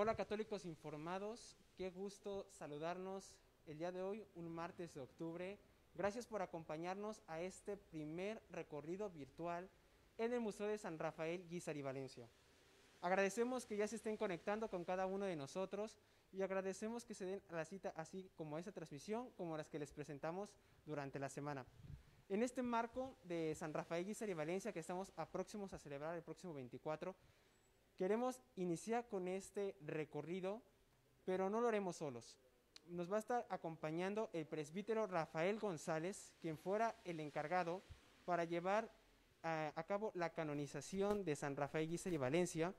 Hola católicos informados, qué gusto saludarnos el día de hoy, un martes de octubre. Gracias por acompañarnos a este primer recorrido virtual en el Museo de San Rafael Guizar y Valencia. Agradecemos que ya se estén conectando con cada uno de nosotros y agradecemos que se den la cita así como a esta transmisión, como las que les presentamos durante la semana. En este marco de San Rafael Guizar y Valencia que estamos a próximos a celebrar el próximo 24, Queremos iniciar con este recorrido, pero no lo haremos solos. Nos va a estar acompañando el presbítero Rafael González, quien fuera el encargado para llevar a, cabo la canonización de San Rafael Guise y Valencia.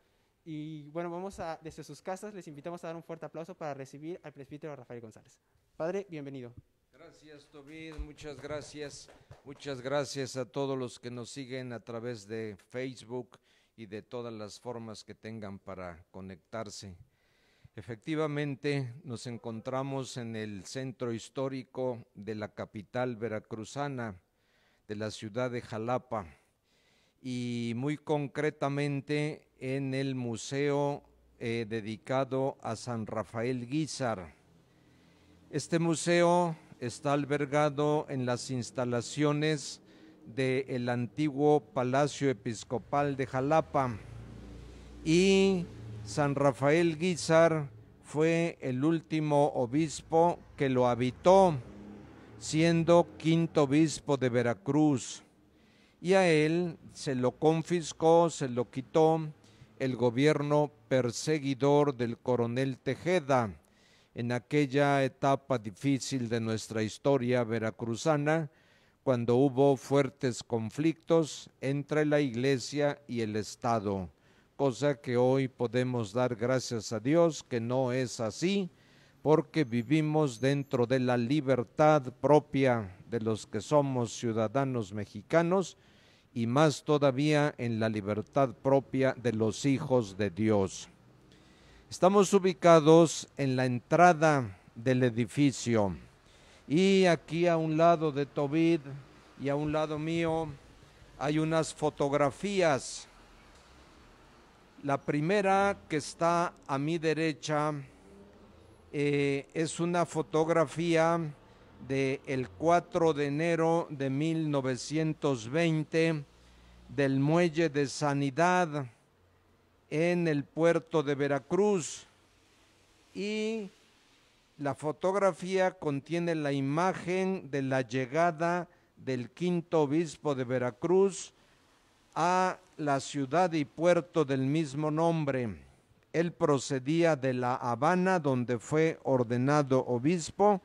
Y bueno, vamos a, desde sus casas, les invitamos a dar un fuerte aplauso para recibir al presbítero Rafael González. Padre, bienvenido. Gracias, Tobin. Muchas gracias. Muchas gracias a todos los que nos siguen a través de Facebook y de todas las formas que tengan para conectarse. Efectivamente, nos encontramos en el centro histórico de la capital veracruzana, de la ciudad de Jalapa, y muy concretamente en el museo eh, dedicado a San Rafael Guizar. Este museo está albergado en las instalaciones del antiguo Palacio Episcopal de Jalapa. Y San Rafael Guizar fue el último obispo que lo habitó, siendo quinto obispo de Veracruz. Y a él se lo confiscó, se lo quitó el gobierno perseguidor del coronel Tejeda en aquella etapa difícil de nuestra historia veracruzana, cuando hubo fuertes conflictos entre la Iglesia y el Estado, cosa que hoy podemos dar gracias a Dios que no es así, porque vivimos dentro de la libertad propia de los que somos ciudadanos mexicanos y más todavía en la libertad propia de los hijos de Dios. Estamos ubicados en la entrada del edificio y aquí a un lado de Tobit y a un lado mío hay unas fotografías. La primera que está a mi derecha eh, es una fotografía del de 4 de enero de 1920 del muelle de Sanidad en el puerto de Veracruz y la fotografía contiene la imagen de la llegada del quinto obispo de Veracruz a la ciudad y puerto del mismo nombre. Él procedía de La Habana, donde fue ordenado obispo,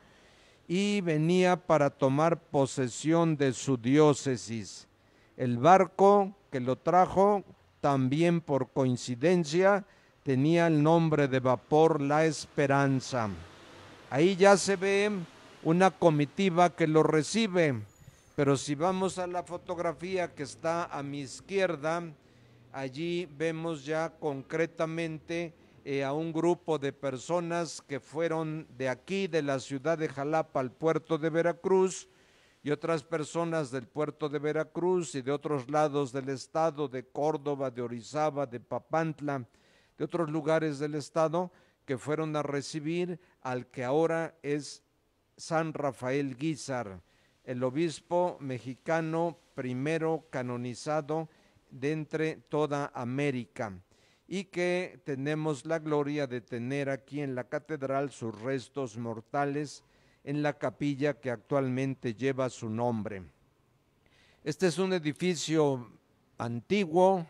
y venía para tomar posesión de su diócesis. El barco que lo trajo, también por coincidencia, tenía el nombre de vapor La Esperanza. Ahí ya se ve una comitiva que lo recibe. Pero si vamos a la fotografía que está a mi izquierda, allí vemos ya concretamente eh, a un grupo de personas que fueron de aquí, de la ciudad de Jalapa al puerto de Veracruz, y otras personas del puerto de Veracruz y de otros lados del estado, de Córdoba, de Orizaba, de Papantla, de otros lugares del estado, que fueron a recibir al que ahora es San Rafael Guizar, el obispo mexicano primero canonizado de entre toda América y que tenemos la gloria de tener aquí en la catedral sus restos mortales en la capilla que actualmente lleva su nombre. Este es un edificio antiguo,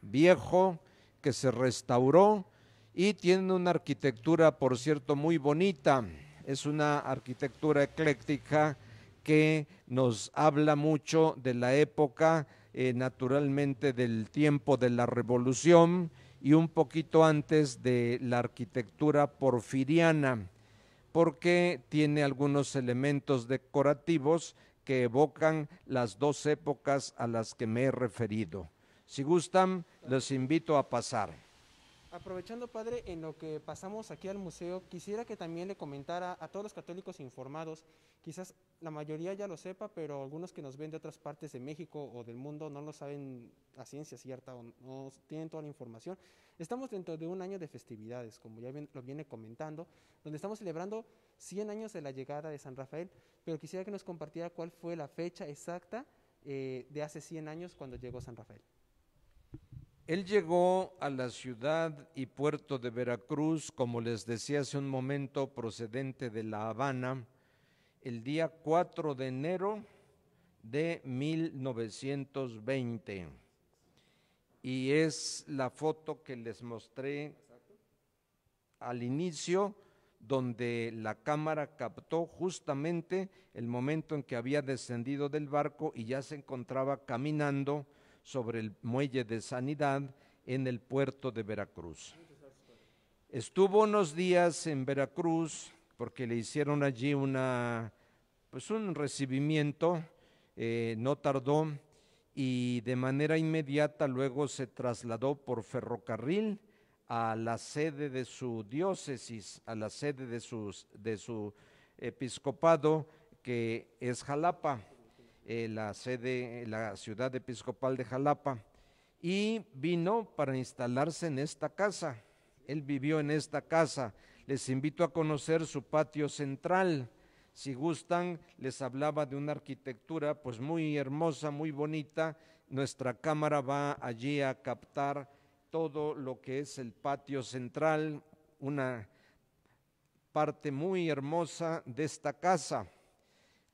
viejo, que se restauró y tiene una arquitectura, por cierto, muy bonita. Es una arquitectura ecléctica que nos habla mucho de la época, eh, naturalmente del tiempo de la revolución y un poquito antes de la arquitectura porfiriana, porque tiene algunos elementos decorativos que evocan las dos épocas a las que me he referido. Si gustan, los invito a pasar. Aprovechando, padre, en lo que pasamos aquí al museo, quisiera que también le comentara a todos los católicos informados, quizás la mayoría ya lo sepa, pero algunos que nos ven de otras partes de México o del mundo no lo saben a ciencia cierta o no tienen toda la información. Estamos dentro de un año de festividades, como ya lo viene comentando, donde estamos celebrando 100 años de la llegada de San Rafael, pero quisiera que nos compartiera cuál fue la fecha exacta eh, de hace 100 años cuando llegó San Rafael. Él llegó a la ciudad y puerto de Veracruz, como les decía hace un momento, procedente de La Habana, el día 4 de enero de 1920. Y es la foto que les mostré al inicio, donde la cámara captó justamente el momento en que había descendido del barco y ya se encontraba caminando sobre el muelle de Sanidad en el puerto de Veracruz. Estuvo unos días en Veracruz porque le hicieron allí una, pues un recibimiento, eh, no tardó y de manera inmediata luego se trasladó por ferrocarril a la sede de su diócesis, a la sede de, sus, de su episcopado, que es Jalapa. Eh, la sede, la ciudad episcopal de Jalapa, y vino para instalarse en esta casa. Él vivió en esta casa. Les invito a conocer su patio central. Si gustan, les hablaba de una arquitectura pues muy hermosa, muy bonita. Nuestra cámara va allí a captar todo lo que es el patio central, una parte muy hermosa de esta casa.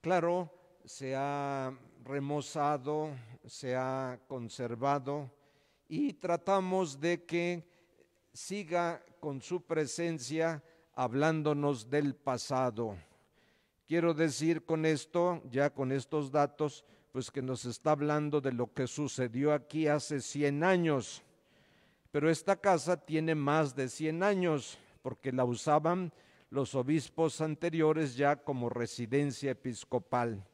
Claro, se ha remozado, se ha conservado y tratamos de que siga con su presencia hablándonos del pasado. Quiero decir con esto, ya con estos datos, pues que nos está hablando de lo que sucedió aquí hace 100 años. Pero esta casa tiene más de 100 años, porque la usaban los obispos anteriores ya como residencia episcopal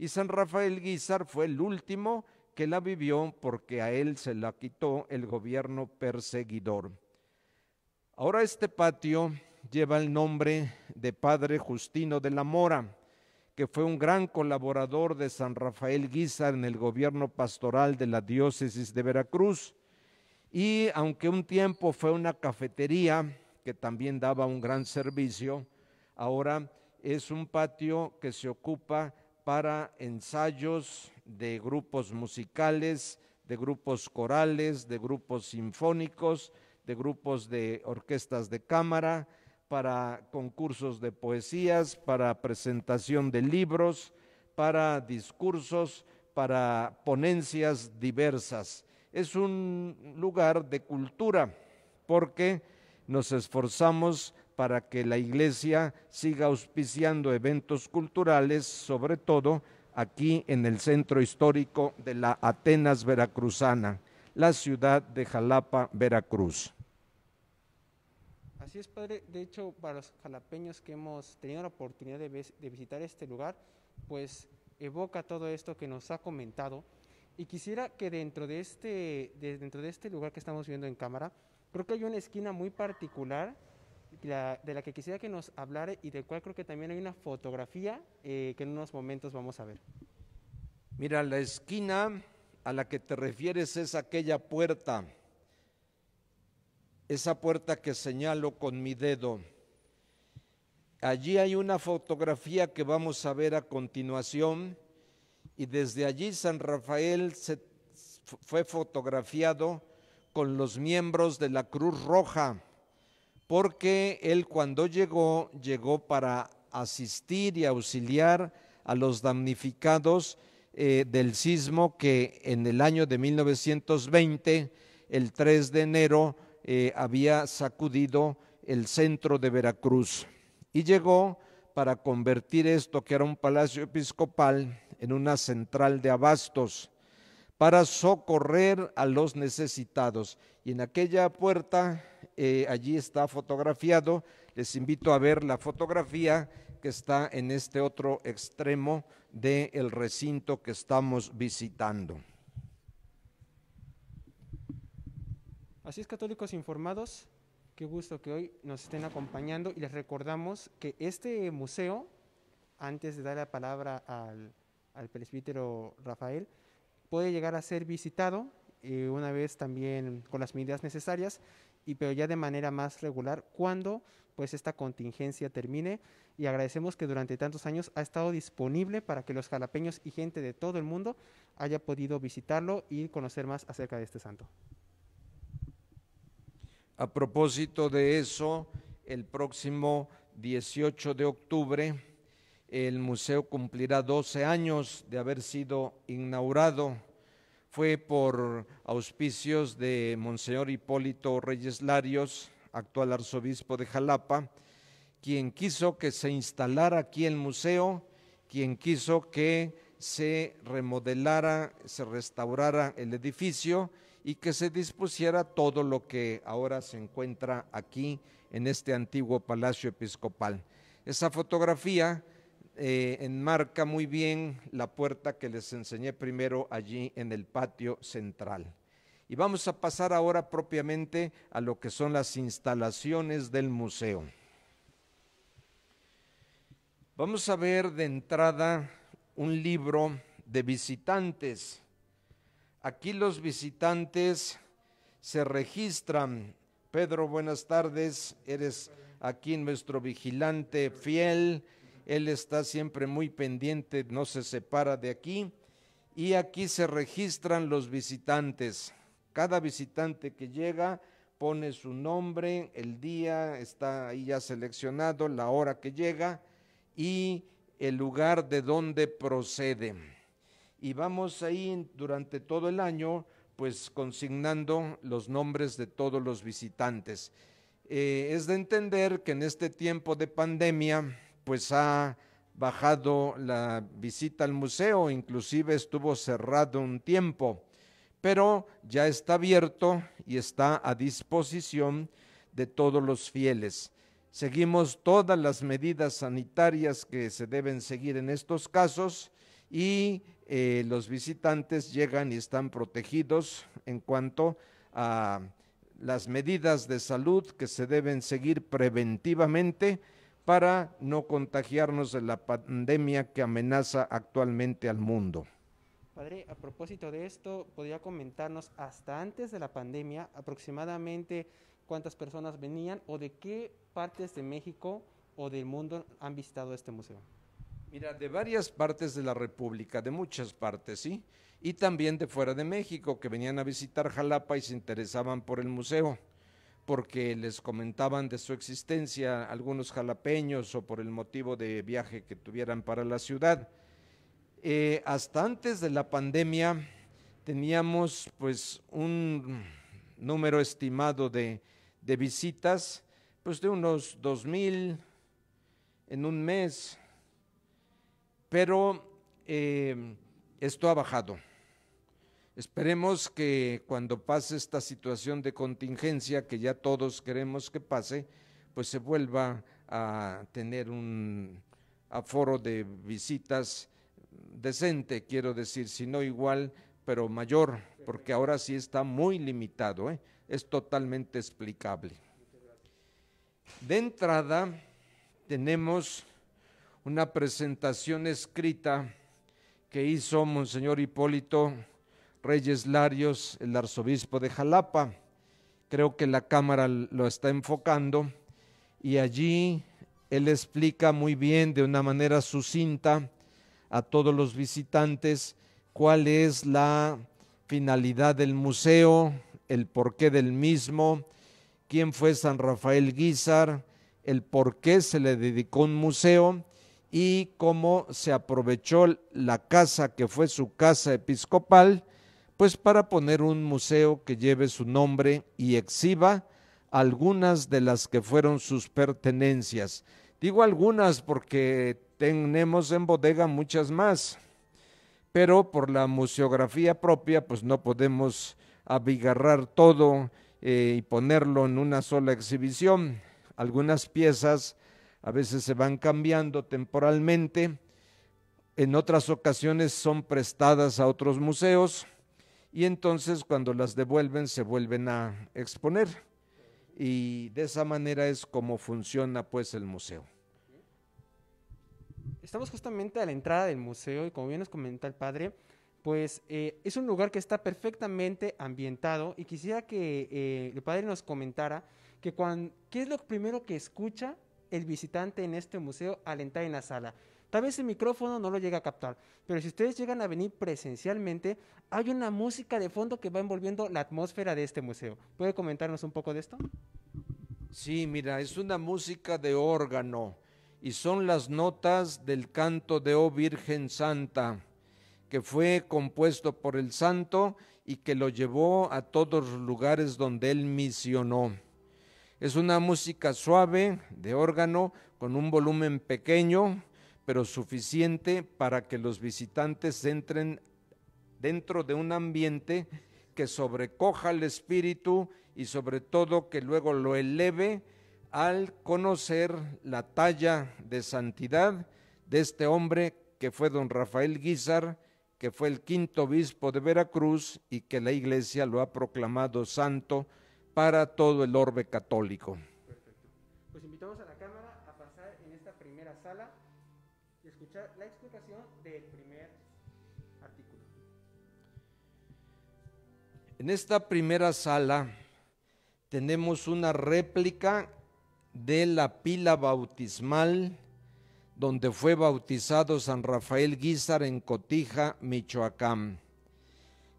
y San Rafael Guízar fue el último que la vivió porque a él se la quitó el gobierno perseguidor. Ahora este patio lleva el nombre de Padre Justino de la Mora, que fue un gran colaborador de San Rafael Guízar en el gobierno pastoral de la diócesis de Veracruz. Y aunque un tiempo fue una cafetería que también daba un gran servicio, ahora es un patio que se ocupa para ensayos de grupos musicales, de grupos corales, de grupos sinfónicos, de grupos de orquestas de cámara, para concursos de poesías, para presentación de libros, para discursos, para ponencias diversas. Es un lugar de cultura porque nos esforzamos para que la iglesia siga auspiciando eventos culturales, sobre todo aquí en el centro histórico de la Atenas veracruzana, la ciudad de Jalapa, Veracruz. Así es, padre. De hecho, para los jalapeños que hemos tenido la oportunidad de, visitar este lugar, pues evoca todo esto que nos ha comentado. Y quisiera que dentro de este, dentro de este lugar que estamos viendo en cámara, creo que hay una esquina muy particular de la que quisiera que nos hablara y del cual creo que también hay una fotografía eh, que en unos momentos vamos a ver. Mira, la esquina a la que te refieres es aquella puerta, esa puerta que señalo con mi dedo. Allí hay una fotografía que vamos a ver a continuación y desde allí San Rafael se fue fotografiado con los miembros de la Cruz Roja porque él cuando llegó, llegó para asistir y auxiliar a los damnificados eh, del sismo que en el año de 1920, el 3 de enero, eh, había sacudido el centro de Veracruz. Y llegó para convertir esto, que era un palacio episcopal, en una central de abastos, para socorrer a los necesitados. Y en aquella puerta eh, allí está fotografiado. Les invito a ver la fotografía que está en este otro extremo del recinto que estamos visitando. Así es, católicos informados, qué gusto que hoy nos estén acompañando y les recordamos que este museo, antes de dar la palabra al, presbítero Rafael, puede llegar a ser visitado eh, una vez también con las medidas necesarias y pero ya de manera más regular cuando pues esta contingencia termine y agradecemos que durante tantos años ha estado disponible para que los jalapeños y gente de todo el mundo haya podido visitarlo y conocer más acerca de este santo. A propósito de eso, el próximo 18 de octubre el museo cumplirá 12 años de haber sido inaugurado fue por auspicios de Monseñor Hipólito Reyes Larios, actual arzobispo de Jalapa, quien quiso que se instalara aquí el museo, quien quiso que se remodelara, se restaurara el edificio y que se dispusiera todo lo que ahora se encuentra aquí en este antiguo palacio episcopal. Esa fotografía eh, enmarca muy bien la puerta que les enseñé primero allí en el patio central. Y vamos a pasar ahora propiamente a lo que son las instalaciones del museo. Vamos a ver de entrada un libro de visitantes. Aquí los visitantes se registran. Pedro, buenas tardes. Eres aquí nuestro vigilante fiel. Él está siempre muy pendiente, no se separa de aquí. Y aquí se registran los visitantes. Cada visitante que llega pone su nombre, el día, está ahí ya seleccionado, la hora que llega y el lugar de donde procede. Y vamos ahí durante todo el año, pues consignando los nombres de todos los visitantes. Eh, es de entender que en este tiempo de pandemia, pues ha bajado la visita al museo, inclusive estuvo cerrado un tiempo, pero ya está abierto y está a disposición de todos los fieles. Seguimos todas las medidas sanitarias que se deben seguir en estos casos y eh, los visitantes llegan y están protegidos en cuanto a las medidas de salud que se deben seguir preventivamente para no contagiarnos de la pandemia que amenaza actualmente al mundo. Padre, a propósito de esto, ¿podría comentarnos hasta antes de la pandemia aproximadamente cuántas personas venían o de qué partes de México o del mundo han visitado este museo? Mira, de varias partes de la República, de muchas partes, ¿sí? Y también de fuera de México, que venían a visitar Jalapa y se interesaban por el museo porque les comentaban de su existencia algunos jalapeños o por el motivo de viaje que tuvieran para la ciudad. Eh, hasta antes de la pandemia teníamos pues un número estimado de, visitas, pues de unos 2.000 en un mes, pero eh, esto ha bajado Esperemos que cuando pase esta situación de contingencia, que ya todos queremos que pase, pues se vuelva a tener un aforo de visitas decente, quiero decir, si no igual, pero mayor, porque ahora sí está muy limitado, ¿eh? es totalmente explicable. De entrada, tenemos una presentación escrita que hizo Monseñor Hipólito Reyes Larios, el arzobispo de Jalapa. Creo que la cámara lo está enfocando y allí él explica muy bien de una manera sucinta a todos los visitantes cuál es la finalidad del museo, el porqué del mismo, quién fue San Rafael Guizar, el por qué se le dedicó un museo y cómo se aprovechó la casa que fue su casa episcopal pues para poner un museo que lleve su nombre y exhiba algunas de las que fueron sus pertenencias. Digo algunas porque tenemos en bodega muchas más, pero por la museografía propia pues no podemos abigarrar todo eh, y ponerlo en una sola exhibición. Algunas piezas a veces se van cambiando temporalmente, en otras ocasiones son prestadas a otros museos y entonces cuando las devuelven se vuelven a exponer. Y de esa manera es como funciona pues el museo. Estamos justamente a la entrada del museo y como bien nos comenta el padre, pues eh, es un lugar que está perfectamente ambientado y quisiera que eh, el padre nos comentara que qué es lo primero que escucha el visitante en este museo al entrar en la sala. Tal vez el micrófono no lo llega a captar, pero si ustedes llegan a venir presencialmente, hay una música de fondo que va envolviendo la atmósfera de este museo. ¿Puede comentarnos un poco de esto? Sí, mira, es una música de órgano y son las notas del canto de Oh Virgen Santa, que fue compuesto por el santo y que lo llevó a todos los lugares donde él misionó. Es una música suave de órgano con un volumen pequeño pero suficiente para que los visitantes entren dentro de un ambiente que sobrecoja el espíritu y sobre todo que luego lo eleve al conocer la talla de santidad de este hombre que fue don Rafael Guizar, que fue el quinto obispo de Veracruz y que la iglesia lo ha proclamado santo para todo el orbe católico. Pues invitamos a la cámara a pasar en esta primera sala escuchar la explicación del primer artículo. En esta primera sala tenemos una réplica de la pila bautismal donde fue bautizado San Rafael Guizar en Cotija, Michoacán.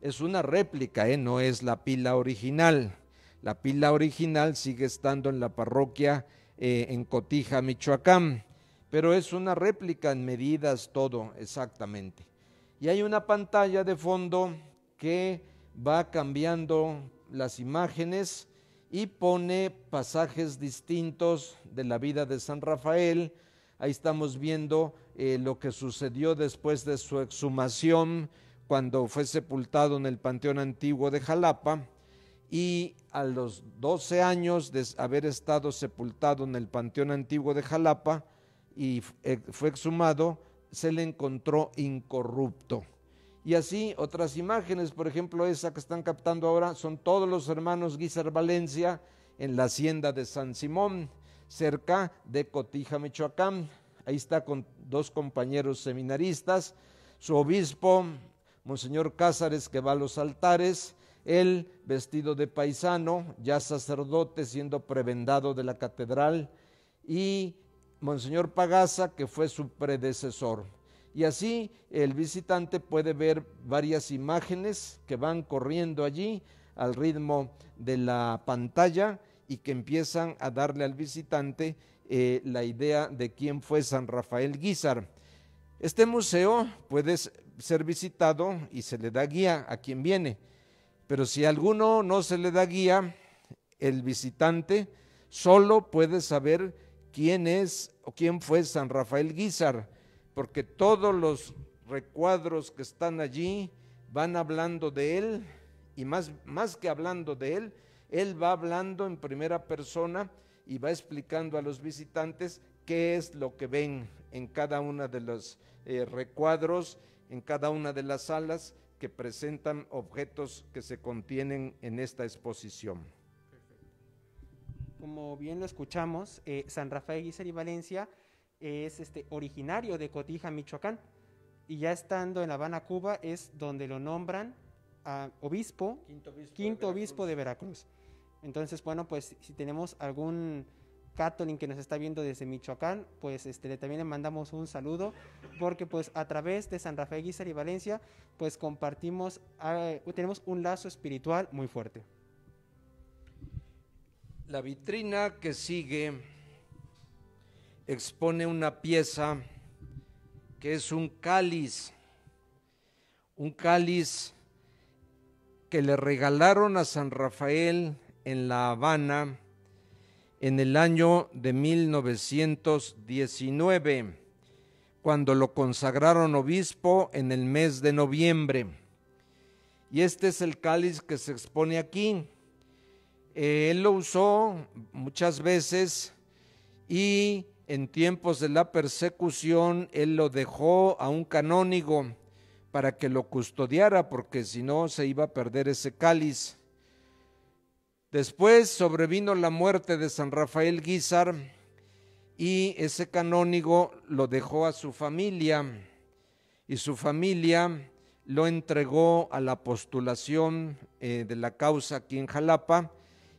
Es una réplica, ¿eh? no es la pila original. La pila original sigue estando en la parroquia eh, en Cotija, Michoacán pero es una réplica en medidas, todo exactamente. Y hay una pantalla de fondo que va cambiando las imágenes y pone pasajes distintos de la vida de San Rafael. Ahí estamos viendo eh, lo que sucedió después de su exhumación cuando fue sepultado en el Panteón Antiguo de Jalapa y a los 12 años de haber estado sepultado en el Panteón Antiguo de Jalapa, y eh, fue exhumado, se le encontró incorrupto. Y así otras imágenes, por ejemplo esa que están captando ahora, son todos los hermanos Guizar Valencia en la hacienda de San Simón, cerca de Cotija, Michoacán. Ahí está con dos compañeros seminaristas, su obispo, Monseñor Cázares, que va a los altares, él vestido de paisano, ya sacerdote siendo prebendado de la catedral, y Monseñor Pagasa, que fue su predecesor. Y así el visitante puede ver varias imágenes que van corriendo allí al ritmo de la pantalla y que empiezan a darle al visitante eh, la idea de quién fue San Rafael Guizar. Este museo puede ser visitado y se le da guía a quien viene, pero si a alguno no se le da guía, el visitante solo puede saber quién es o quién fue San Rafael Guizar, porque todos los recuadros que están allí van hablando de él, y más, que hablando de él, él va hablando en primera persona y va explicando a los visitantes qué es lo que ven en cada una de los eh, recuadros, en cada una de las salas que presentan objetos que se contienen en esta exposición como bien lo escuchamos, eh, San Rafael Guizar y Valencia es este, originario de Cotija, Michoacán. Y ya estando en La Habana, Cuba, es donde lo nombran a obispo, quinto obispo, de, Veracruz. Entonces, bueno, pues si tenemos algún Catolín que nos está viendo desde Michoacán, pues este, le, también le mandamos un saludo, porque pues a través de San Rafael Guizar y Valencia, pues compartimos, ah, tenemos un lazo espiritual muy fuerte. La vitrina que sigue expone una pieza que es un cáliz, un cáliz que le regalaron a San Rafael en La Habana en el año de 1919, cuando lo consagraron obispo en el mes de noviembre. Y este es el cáliz que se expone aquí. Eh, él lo usó muchas veces y en tiempos de la persecución él lo dejó a un canónigo para que lo custodiara, porque si no se iba a perder ese cáliz. Después sobrevino la muerte de San Rafael Guizar y ese canónigo lo dejó a su familia y su familia lo entregó a la postulación eh, de la causa aquí en Jalapa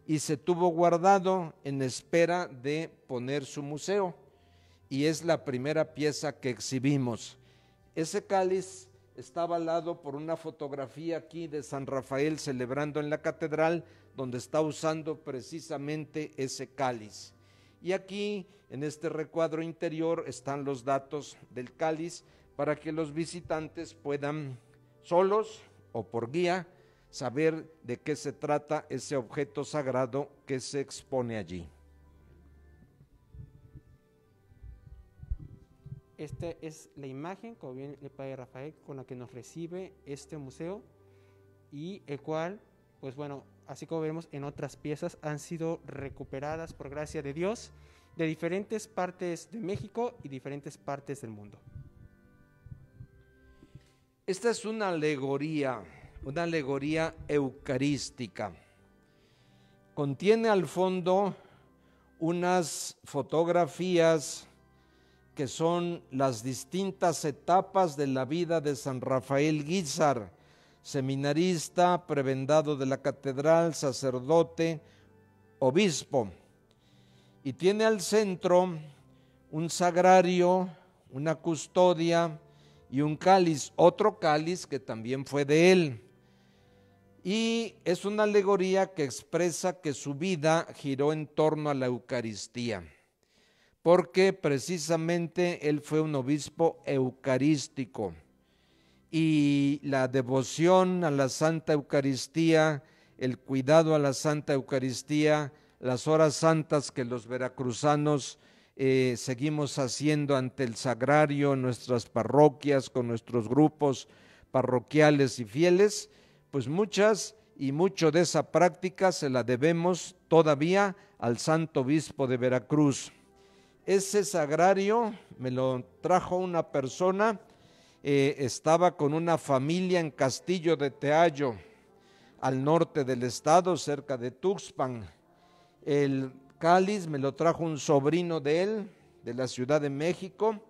y se tuvo guardado en espera de poner su museo. Y es la primera pieza que exhibimos. Ese cáliz está avalado por una fotografía aquí de San Rafael celebrando en la catedral, donde está usando precisamente ese cáliz. Y aquí, en este recuadro interior, están los datos del cáliz para que los visitantes puedan, solos o por guía, saber de qué se trata ese objeto sagrado que se expone allí. Esta es la imagen, como bien el padre Rafael, con la que nos recibe este museo y el cual, pues bueno, así como vemos en otras piezas, han sido recuperadas por gracia de Dios de diferentes partes de México y diferentes partes del mundo. Esta es una alegoría una alegoría eucarística. Contiene al fondo unas fotografías que son las distintas etapas de la vida de San Rafael Guizar, seminarista, prebendado de la catedral, sacerdote, obispo. Y tiene al centro un sagrario, una custodia y un cáliz, otro cáliz que también fue de él y es una alegoría que expresa que su vida giró en torno a la Eucaristía, porque precisamente él fue un obispo eucarístico y la devoción a la Santa Eucaristía, el cuidado a la Santa Eucaristía, las horas santas que los veracruzanos eh, seguimos haciendo ante el sagrario, en nuestras parroquias, con nuestros grupos parroquiales y fieles, pues muchas y mucho de esa práctica se la debemos todavía al Santo Obispo de Veracruz. Ese sagrario me lo trajo una persona, eh, estaba con una familia en Castillo de Teallo, al norte del estado, cerca de Tuxpan. El cáliz me lo trajo un sobrino de él, de la Ciudad de México,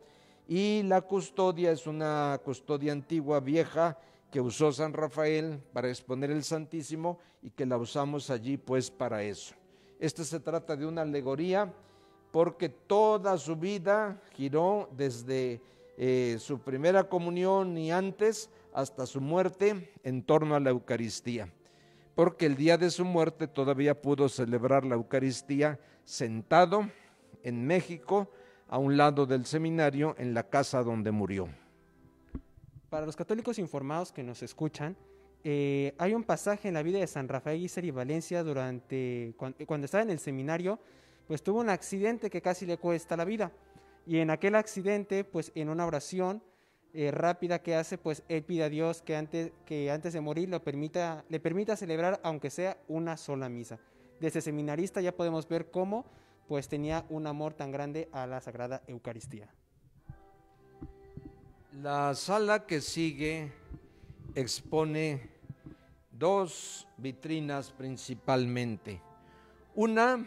y la custodia es una custodia antigua, vieja, que usó San Rafael para exponer el Santísimo y que la usamos allí pues para eso. Esto se trata de una alegoría porque toda su vida giró desde eh, su primera comunión y antes hasta su muerte en torno a la Eucaristía, porque el día de su muerte todavía pudo celebrar la Eucaristía sentado en México, a un lado del seminario, en la casa donde murió. Para los católicos informados que nos escuchan, eh, hay un pasaje en la vida de San Rafael Iser y Valencia durante cuando, estaba en el seminario, pues tuvo un accidente que casi le cuesta la vida. Y en aquel accidente, pues en una oración eh, rápida que hace, pues él pide a Dios que antes, que antes de morir lo permita, le permita celebrar aunque sea una sola misa. Desde seminarista ya podemos ver cómo pues tenía un amor tan grande a la Sagrada Eucaristía. La sala que sigue expone dos vitrinas principalmente. Una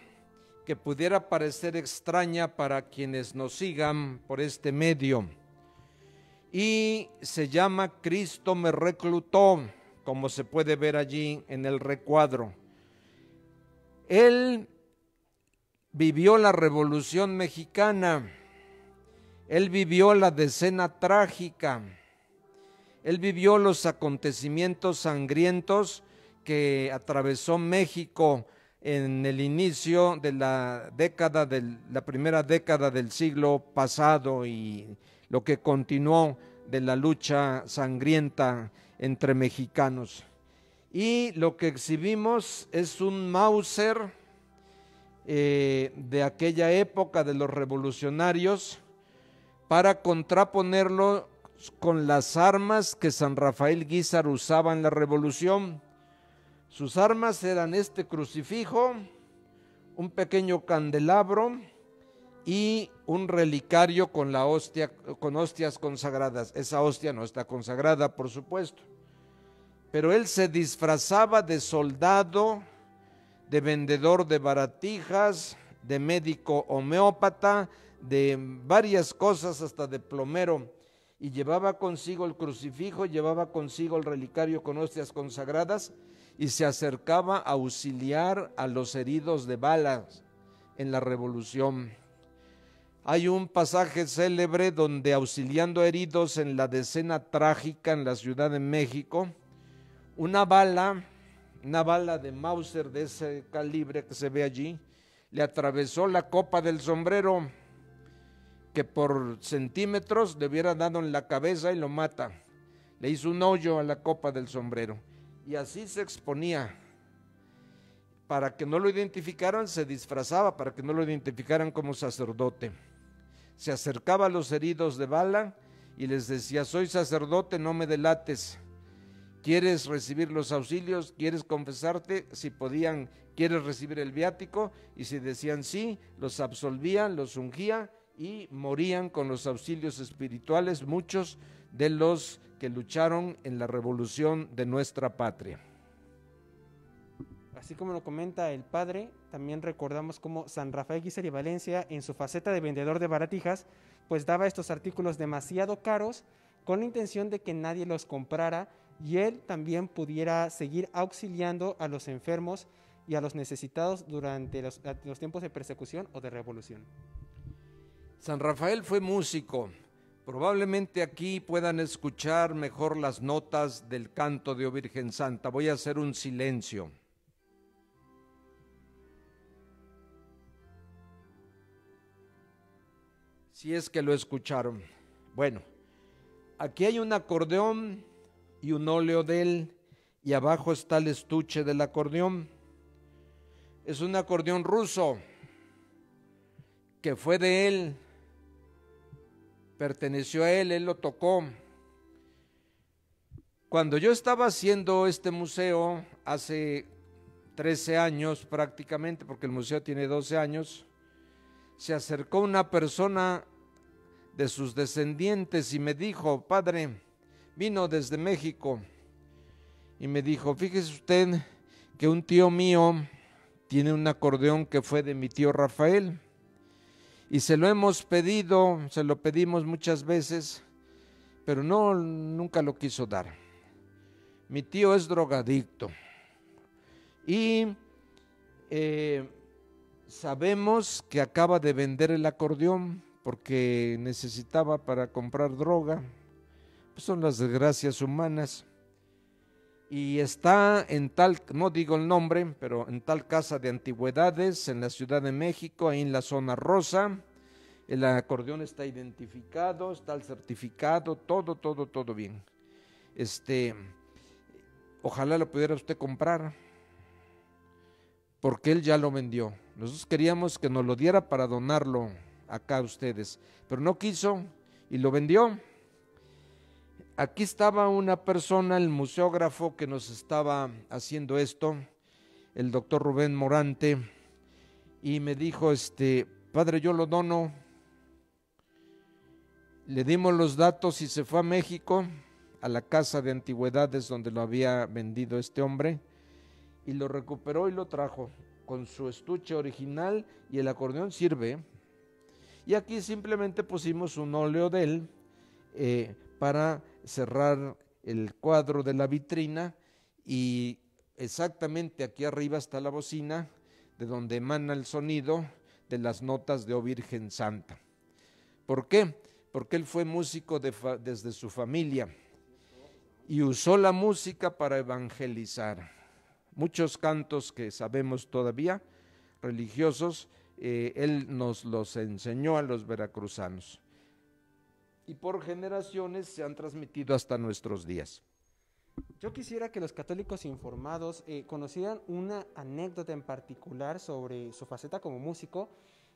que pudiera parecer extraña para quienes nos sigan por este medio y se llama Cristo me reclutó, como se puede ver allí en el recuadro. Él vivió la revolución mexicana él vivió la decena trágica. Él vivió los acontecimientos sangrientos que atravesó México en el inicio de la década la primera década del siglo pasado y lo que continuó de la lucha sangrienta entre mexicanos. Y lo que exhibimos es un Mauser eh, de aquella época de los revolucionarios para contraponerlo con las armas que San Rafael Guízar usaba en la revolución. Sus armas eran este crucifijo, un pequeño candelabro y un relicario con la con hostias consagradas. Esa hostia no está consagrada, por supuesto. Pero él se disfrazaba de soldado, de vendedor de baratijas, de médico homeópata, de varias cosas, hasta de plomero, y llevaba consigo el crucifijo, llevaba consigo el relicario con hostias consagradas, y se acercaba a auxiliar a los heridos de balas en la revolución. Hay un pasaje célebre donde auxiliando heridos en la decena trágica en la Ciudad de México, una bala, una bala de Mauser de ese calibre que se ve allí, le atravesó la copa del sombrero que por centímetros le hubiera dado en la cabeza y lo mata. Le hizo un hoyo a la copa del sombrero. Y así se exponía. Para que no lo identificaran, se disfrazaba para que no lo identificaran como sacerdote. Se acercaba a los heridos de bala y les decía, soy sacerdote, no me delates. ¿Quieres recibir los auxilios? ¿Quieres confesarte? Si podían, ¿quieres recibir el viático? Y si decían sí, los absolvía, los ungía y morían con los auxilios espirituales muchos de los que lucharon en la revolución de nuestra patria. Así como lo comenta el padre, también recordamos cómo San Rafael Guisar y Valencia, en su faceta de vendedor de baratijas, pues daba estos artículos demasiado caros con la intención de que nadie los comprara y él también pudiera seguir auxiliando a los enfermos y a los necesitados durante los tiempos de persecución o de revolución. San Rafael fue músico. Probablemente aquí puedan escuchar mejor las notas del canto de O Virgen Santa. Voy a hacer un silencio. si es que lo escucharon. Bueno, aquí hay un acordeón y un óleo de él, y abajo está el estuche del acordeón. Es un acordeón ruso que fue de él perteneció a él, él lo tocó. Cuando yo estaba haciendo este museo hace 13 años prácticamente, porque el museo tiene 12 años, se acercó una persona de sus descendientes y me dijo, padre, vino desde México y me dijo, fíjese usted que un tío mío tiene un acordeón que fue de mi tío Rafael y se lo hemos pedido, se lo pedimos muchas veces, pero no, nunca lo quiso dar. Mi tío es drogadicto. Y eh, sabemos que acaba de vender el acordeón porque necesitaba para comprar droga. Pues son las desgracias humanas y está en tal, no digo el nombre, pero en tal casa de antigüedades en la Ciudad de México, ahí en la zona rosa. El acordeón está identificado, está el certificado, todo, todo, todo bien. Este, ojalá lo pudiera usted comprar, porque él ya lo vendió. Nosotros queríamos que nos lo diera para donarlo acá a ustedes, pero no quiso y lo vendió. Aquí estaba una persona, el museógrafo que nos estaba haciendo esto, el doctor Rubén Morante, y me dijo, este, padre, yo lo dono. Le dimos los datos y se fue a México, a la casa de antigüedades donde lo había vendido este hombre, y lo recuperó y lo trajo con su estuche original y el acordeón sirve. Y aquí simplemente pusimos un óleo de él eh, para cerrar el cuadro de la vitrina y exactamente aquí arriba está la bocina de donde emana el sonido de las notas de O Virgen Santa. ¿Por qué? Porque él fue músico desde su familia y usó la música para evangelizar. Muchos cantos que sabemos todavía, religiosos, eh, él nos los enseñó a los veracruzanos y por generaciones se han transmitido hasta nuestros días. Yo quisiera que los católicos informados eh, conocieran una anécdota en particular sobre su faceta como músico,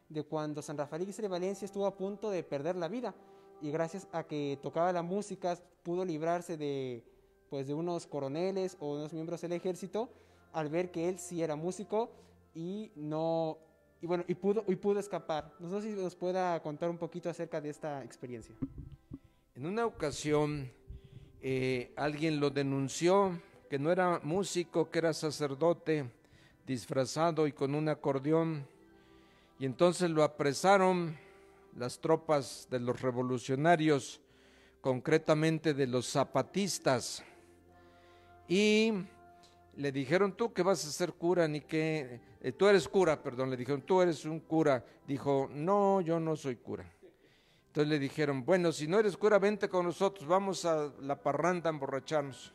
de cuando San Rafael de Valencia estuvo a punto de perder la vida y gracias a que tocaba la música pudo librarse de, pues, de unos coroneles o unos miembros del ejército al ver que él sí era músico y no y bueno, y pudo, y pudo escapar. No sé si nos pueda contar un poquito acerca de esta experiencia. En una ocasión, eh, alguien lo denunció que no era músico, que era sacerdote, disfrazado y con un acordeón. Y entonces lo apresaron las tropas de los revolucionarios, concretamente de los zapatistas. Y le dijeron tú que vas a ser cura, ni que eh, tú eres cura, perdón, le dijeron tú eres un cura. Dijo, no, yo no soy cura. Entonces le dijeron, bueno, si no eres cura, vente con nosotros, vamos a la parranda a emborracharnos.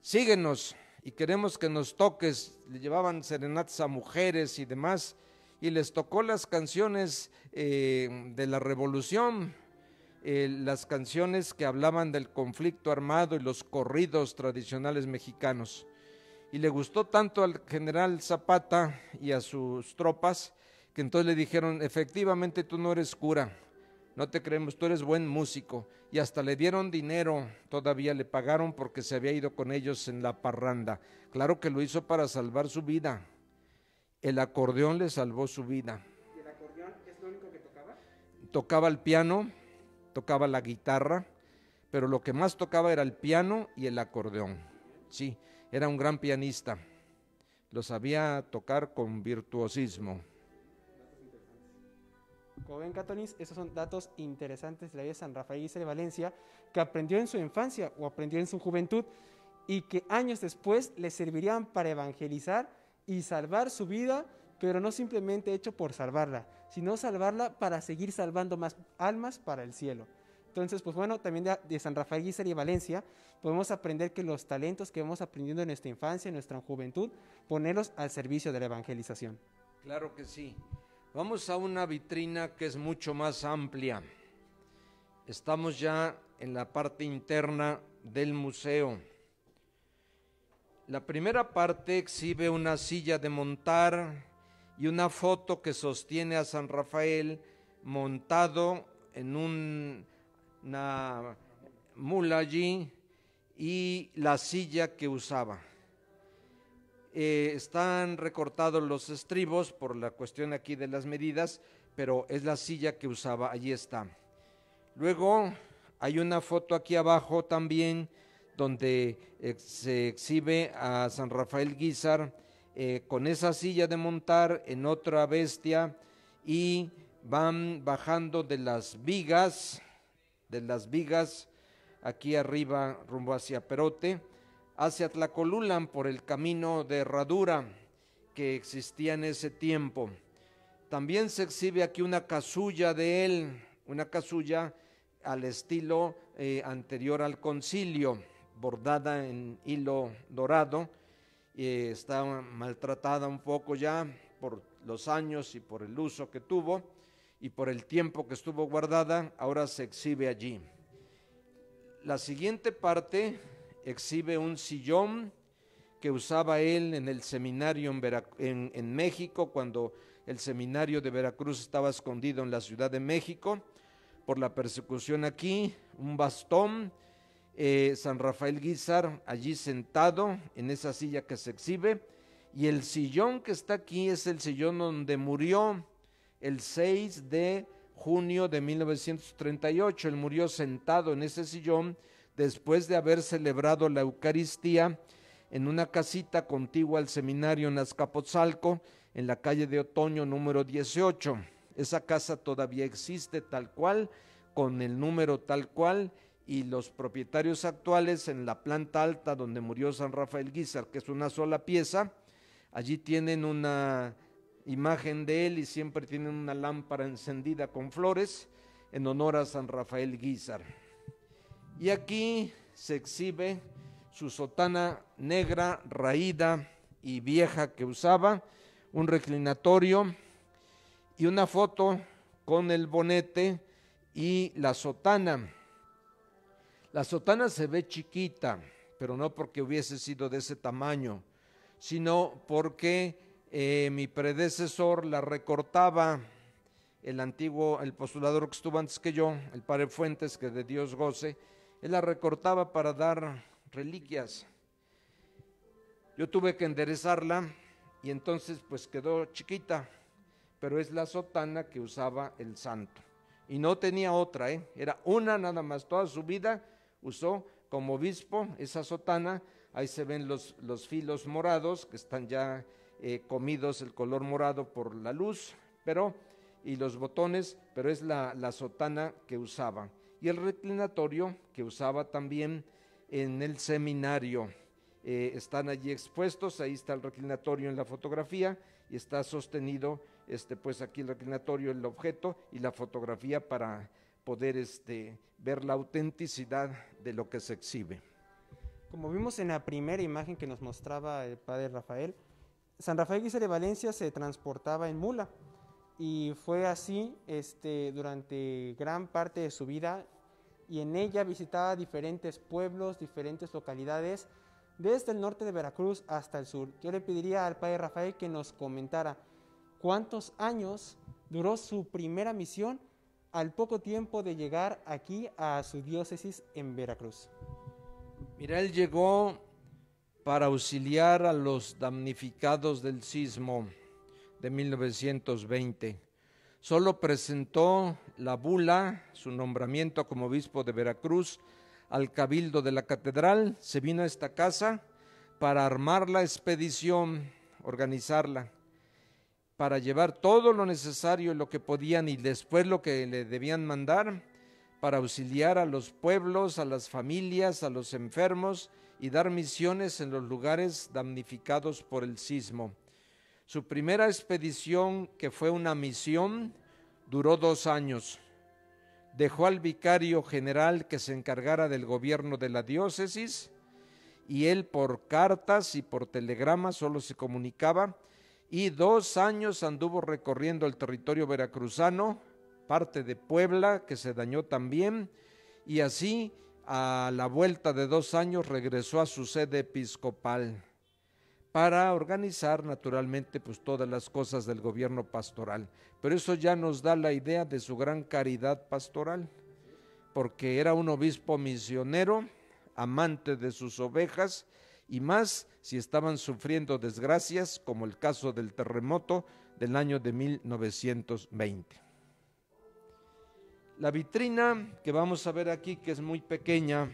Síguenos y queremos que nos toques. Le llevaban serenatas a mujeres y demás, y les tocó las canciones eh, de la revolución eh, las canciones que hablaban del conflicto armado y los corridos tradicionales mexicanos. Y le gustó tanto al general Zapata y a sus tropas que entonces le dijeron, efectivamente tú no eres cura, no te creemos, tú eres buen músico. Y hasta le dieron dinero, todavía le pagaron porque se había ido con ellos en la parranda. Claro que lo hizo para salvar su vida. El acordeón le salvó su vida. el acordeón es lo único que tocaba? Tocaba el piano, tocaba la guitarra, pero lo que más tocaba era el piano y el acordeón. Sí, era un gran pianista. Lo sabía tocar con virtuosismo. Como ven, esos son datos interesantes de la vida de San Rafael de Valencia, que aprendió en su infancia o aprendió en su juventud y que años después le servirían para evangelizar y salvar su vida, pero no simplemente hecho por salvarla, sino salvarla para seguir salvando más almas para el cielo. Entonces, pues bueno, también de, San Rafael Guizar y Valencia podemos aprender que los talentos que hemos aprendiendo en nuestra infancia, en nuestra juventud, ponerlos al servicio de la evangelización. Claro que sí. Vamos a una vitrina que es mucho más amplia. Estamos ya en la parte interna del museo. La primera parte exhibe una silla de montar, y una foto que sostiene a San Rafael montado en un, una mula allí y la silla que usaba. Eh, están recortados los estribos por la cuestión aquí de las medidas, pero es la silla que usaba, allí está. Luego hay una foto aquí abajo también donde se exhibe a San Rafael Guizar eh, con esa silla de montar en otra bestia y van bajando de las vigas, de las vigas aquí arriba rumbo hacia Perote, hacia Tlacolulan por el camino de herradura que existía en ese tiempo. También se exhibe aquí una casulla de él, una casulla al estilo eh, anterior al concilio, bordada en hilo dorado, estaba está maltratada un poco ya por los años y por el uso que tuvo y por el tiempo que estuvo guardada, ahora se exhibe allí. La siguiente parte exhibe un sillón que usaba él en el seminario en México, cuando el seminario de Veracruz estaba escondido en la Ciudad de México, por la persecución aquí, un bastón, eh, San Rafael Guizar allí sentado en esa silla que se exhibe. Y el sillón que está aquí es el sillón donde murió el 6 de junio de 1938. Él murió sentado en ese sillón después de haber celebrado la Eucaristía en una casita contigua al seminario en Azcapotzalco, en la calle de Otoño número 18. Esa casa todavía existe tal cual, con el número tal cual y los propietarios actuales en la planta alta donde murió San Rafael Guizar, que es una sola pieza. Allí tienen una imagen de él y siempre tienen una lámpara encendida con flores en honor a San Rafael Guizar. Y aquí se exhibe su sotana negra, raída y vieja que usaba, un reclinatorio y una foto con el bonete y la sotana. La sotana se ve chiquita, pero no porque hubiese sido de ese tamaño, sino porque eh, mi predecesor la recortaba, el antiguo, el postulador que estuvo antes que yo, el padre Fuentes, que de Dios goce, él la recortaba para dar reliquias. Yo tuve que enderezarla y entonces pues quedó chiquita, pero es la sotana que usaba el santo. Y no tenía otra, ¿eh? era una nada más toda su vida usó como obispo esa sotana. Ahí se ven los, los filos morados que están ya eh, comidos el color morado por la luz, pero y los botones, pero es la, sotana que usaba. Y el reclinatorio que usaba también en el seminario. Eh, están allí expuestos, ahí está el reclinatorio en la fotografía y está sostenido, este, pues aquí el reclinatorio, el objeto y la fotografía para poder ver la autenticidad de lo que se exhibe. Como vimos en la primera imagen que nos mostraba el padre Rafael, San Rafael Guisa de Valencia se transportaba en mula y fue así este, durante gran parte de su vida y en ella visitaba diferentes pueblos, diferentes localidades, desde el norte de Veracruz hasta el sur. Yo le pediría al padre Rafael que nos comentara cuántos años duró su primera misión al poco tiempo de llegar aquí a su diócesis en Veracruz. Mira, llegó para auxiliar a los damnificados del sismo de 1920. Solo presentó la bula, su nombramiento como obispo de Veracruz, al cabildo de la catedral, se vino a esta casa para armar la expedición, organizarla para llevar todo lo necesario y lo que podían y después lo que le debían mandar para auxiliar a los pueblos, a las familias, a los enfermos y dar misiones en los lugares damnificados por el sismo. Su primera expedición, que fue una misión, duró dos años. Dejó al vicario general que se encargara del gobierno de la diócesis y él por cartas y por telegramas solo se comunicaba y dos años anduvo recorriendo el territorio veracruzano, parte de Puebla, que se dañó también, y así a la vuelta de dos años regresó a su sede episcopal para organizar naturalmente pues todas las cosas del gobierno pastoral. Pero eso ya nos da la idea de su gran caridad pastoral, porque era un obispo misionero, amante de sus ovejas, y más si estaban sufriendo desgracias como el caso del terremoto del año de 1920. La vitrina que vamos a ver aquí, que es muy pequeña,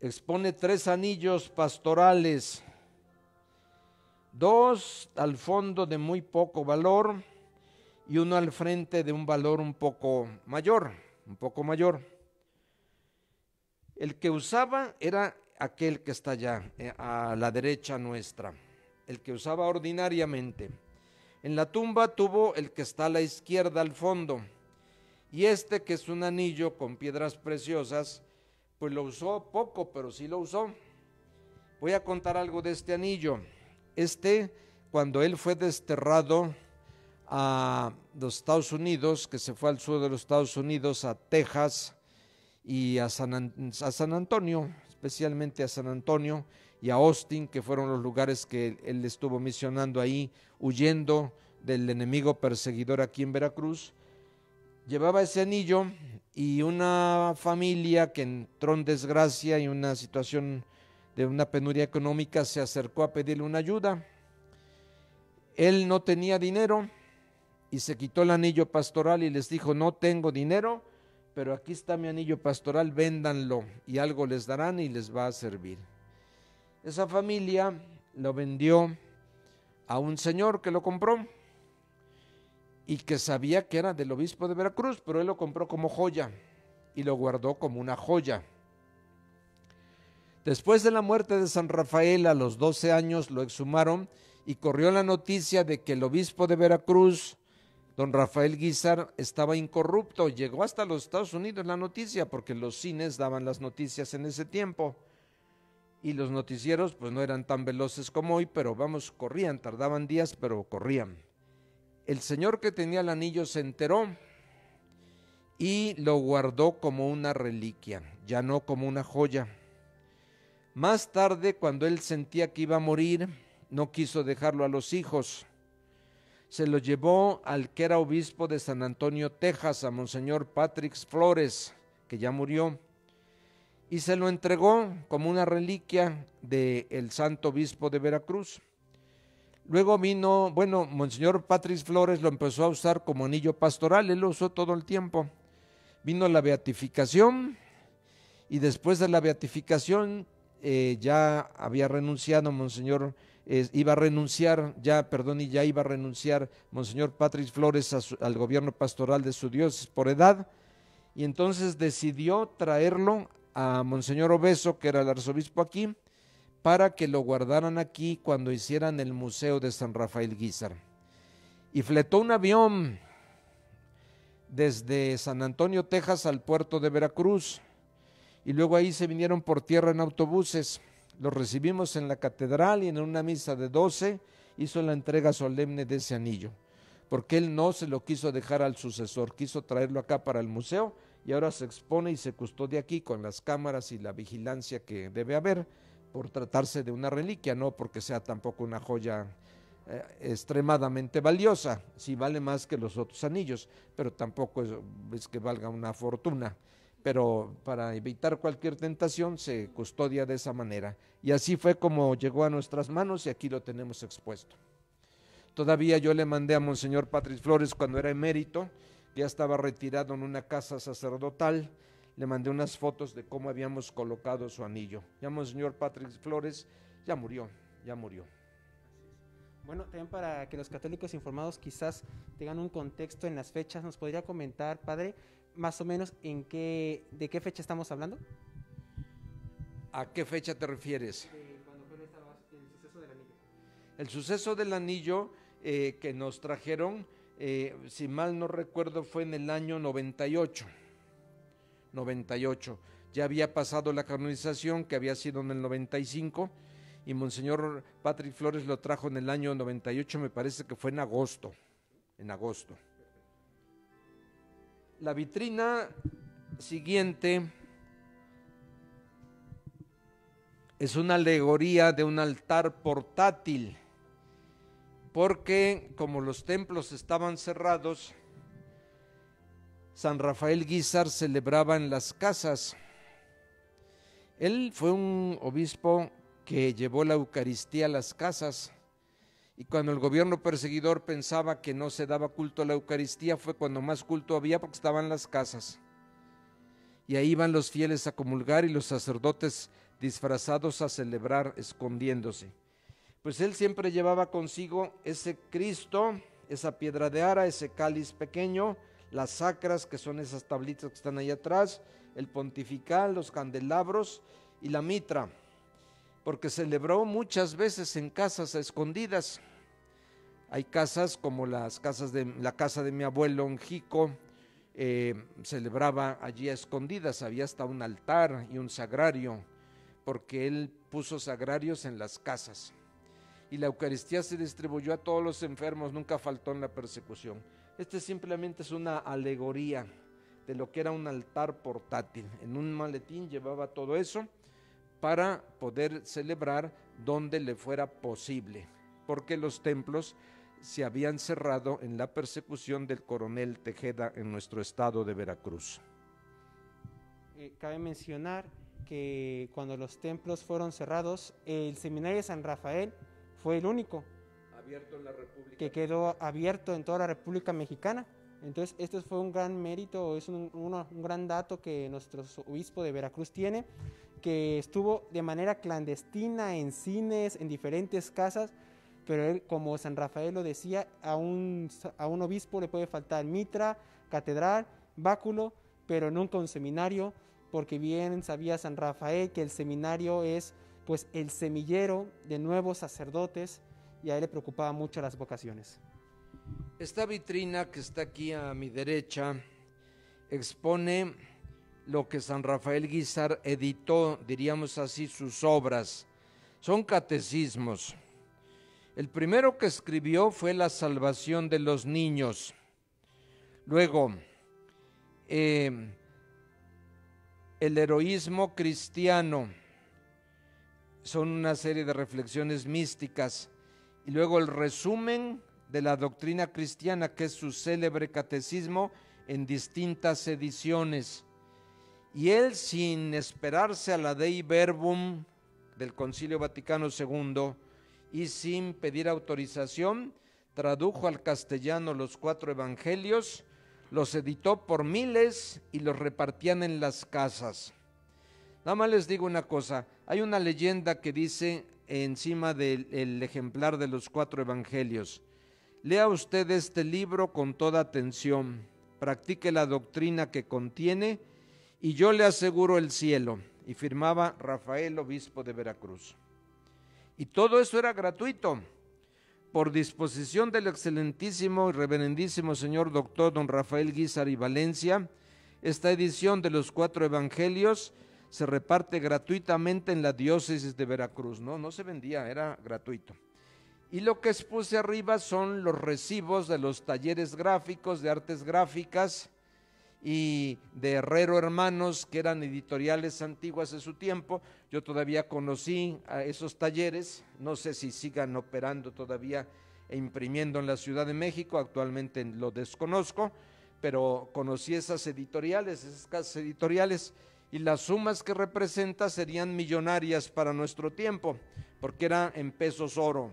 expone tres anillos pastorales, dos al fondo de muy poco valor y uno al frente de un valor un poco mayor, un poco mayor. El que usaba era aquel que está allá, eh, a la derecha nuestra, el que usaba ordinariamente. En la tumba tuvo el que está a la izquierda al fondo, y este que es un anillo con piedras preciosas, pues lo usó poco, pero sí lo usó. Voy a contar algo de este anillo. Este, cuando él fue desterrado a los Estados Unidos, que se fue al sur de los Estados Unidos, a Texas y a San, a San Antonio, especialmente a San Antonio y a Austin, que fueron los lugares que él estuvo misionando ahí, huyendo del enemigo perseguidor aquí en Veracruz. Llevaba ese anillo y una familia que entró en desgracia y una situación de una penuria económica se acercó a pedirle una ayuda. Él no tenía dinero y se quitó el anillo pastoral y les dijo, no tengo dinero, pero aquí está mi anillo pastoral, véndanlo y algo les darán y les va a servir. Esa familia lo vendió a un señor que lo compró y que sabía que era del obispo de Veracruz, pero él lo compró como joya y lo guardó como una joya. Después de la muerte de San Rafael a los 12 años lo exhumaron y corrió la noticia de que el obispo de Veracruz Don Rafael Guizar estaba incorrupto, llegó hasta los Estados Unidos la noticia, porque los cines daban las noticias en ese tiempo. Y los noticieros pues no eran tan veloces como hoy, pero vamos, corrían, tardaban días, pero corrían. El señor que tenía el anillo se enteró y lo guardó como una reliquia, ya no como una joya. Más tarde, cuando él sentía que iba a morir, no quiso dejarlo a los hijos se lo llevó al que era obispo de San Antonio, Texas, a Monseñor Patrick Flores, que ya murió, y se lo entregó como una reliquia del santo obispo de Veracruz. Luego vino, bueno, Monseñor Patrick Flores lo empezó a usar como anillo pastoral, él lo usó todo el tiempo. Vino la beatificación y después de la beatificación eh, ya había renunciado Monseñor iba a renunciar, ya, perdón, y ya iba a renunciar Monseñor Patrick Flores al gobierno pastoral de su diócesis por edad, y entonces decidió traerlo a Monseñor Obeso, que era el arzobispo aquí, para que lo guardaran aquí cuando hicieran el Museo de San Rafael Guizar. Y fletó un avión desde San Antonio, Texas, al puerto de Veracruz, y luego ahí se vinieron por tierra en autobuses lo recibimos en la catedral y en una misa de doce hizo la entrega solemne de ese anillo, porque él no se lo quiso dejar al sucesor, quiso traerlo acá para el museo y ahora se expone y se custodia aquí con las cámaras y la vigilancia que debe haber por tratarse de una reliquia, no porque sea tampoco una joya eh, extremadamente valiosa, si vale más que los otros anillos, pero tampoco es que valga una fortuna pero para evitar cualquier tentación se custodia de esa manera. Y así fue como llegó a nuestras manos y aquí lo tenemos expuesto. Todavía yo le mandé a Monseñor Patrick Flores cuando era emérito, ya estaba retirado en una casa sacerdotal, le mandé unas fotos de cómo habíamos colocado su anillo. Ya Monseñor Patrick Flores ya murió, ya murió. Bueno, también para que los católicos informados quizás tengan un contexto en las fechas, ¿nos podría comentar, padre, más o menos en qué, de qué fecha estamos hablando. ¿A qué fecha te refieres? cuando fue el suceso del anillo. El suceso del anillo eh, que nos trajeron, eh, si mal no recuerdo, fue en el año 98. 98. Ya había pasado la canonización, que había sido en el 95, y Monseñor Patrick Flores lo trajo en el año 98, me parece que fue en agosto. En agosto. La vitrina siguiente es una alegoría de un altar portátil, porque como los templos estaban cerrados, San Rafael Guizar celebraba en las casas. Él fue un obispo que llevó la Eucaristía a las casas y cuando el gobierno perseguidor pensaba que no se daba culto a la Eucaristía, fue cuando más culto había porque estaban las casas. Y ahí iban los fieles a comulgar y los sacerdotes disfrazados a celebrar escondiéndose. Pues él siempre llevaba consigo ese Cristo, esa piedra de ara, ese cáliz pequeño, las sacras, que son esas tablitas que están ahí atrás, el pontifical, los candelabros y la mitra porque celebró muchas veces en casas a escondidas. Hay casas como las casas de la casa de mi abuelo en eh, celebraba allí a escondidas, había hasta un altar y un sagrario, porque él puso sagrarios en las casas. Y la Eucaristía se distribuyó a todos los enfermos, nunca faltó en la persecución. Este simplemente es una alegoría de lo que era un altar portátil. En un maletín llevaba todo eso para poder celebrar donde le fuera posible, porque los templos se habían cerrado en la persecución del coronel Tejeda en nuestro estado de Veracruz. Eh, cabe mencionar que cuando los templos fueron cerrados, el seminario de San Rafael fue el único que quedó abierto en toda la República Mexicana. Entonces, esto fue un gran mérito, es un, un gran dato que nuestro obispo de Veracruz tiene que estuvo de manera clandestina en cines, en diferentes casas, pero él, como San Rafael lo decía, a un, a un obispo le puede faltar mitra, catedral, báculo, pero nunca un seminario, porque bien sabía San Rafael que el seminario es pues el semillero de nuevos sacerdotes y a él le preocupaba mucho las vocaciones. Esta vitrina que está aquí a mi derecha expone lo que San Rafael Guizar editó, diríamos así, sus obras. Son catecismos. El primero que escribió fue La salvación de los niños. Luego, eh, El heroísmo cristiano. Son una serie de reflexiones místicas. Y luego el resumen de la doctrina cristiana, que es su célebre catecismo en distintas ediciones. Y él, sin esperarse a la Dei Verbum del Concilio Vaticano II y sin pedir autorización, tradujo al castellano los cuatro evangelios, los editó por miles y los repartían en las casas. Nada más les digo una cosa, hay una leyenda que dice encima del ejemplar de los cuatro evangelios, lea usted este libro con toda atención, practique la doctrina que contiene, y yo le aseguro el cielo. Y firmaba Rafael, obispo de Veracruz. Y todo eso era gratuito, por disposición del excelentísimo y reverendísimo señor doctor don Rafael Guizar y Valencia. Esta edición de los cuatro evangelios se reparte gratuitamente en la diócesis de Veracruz. No, no se vendía, era gratuito. Y lo que expuse arriba son los recibos de los talleres gráficos, de artes gráficas, y de Herrero Hermanos, que eran editoriales antiguas de su tiempo. Yo todavía conocí a esos talleres, no sé si sigan operando todavía e imprimiendo en la Ciudad de México, actualmente lo desconozco, pero conocí esas editoriales, esas editoriales, y las sumas que representa serían millonarias para nuestro tiempo, porque era en pesos oro.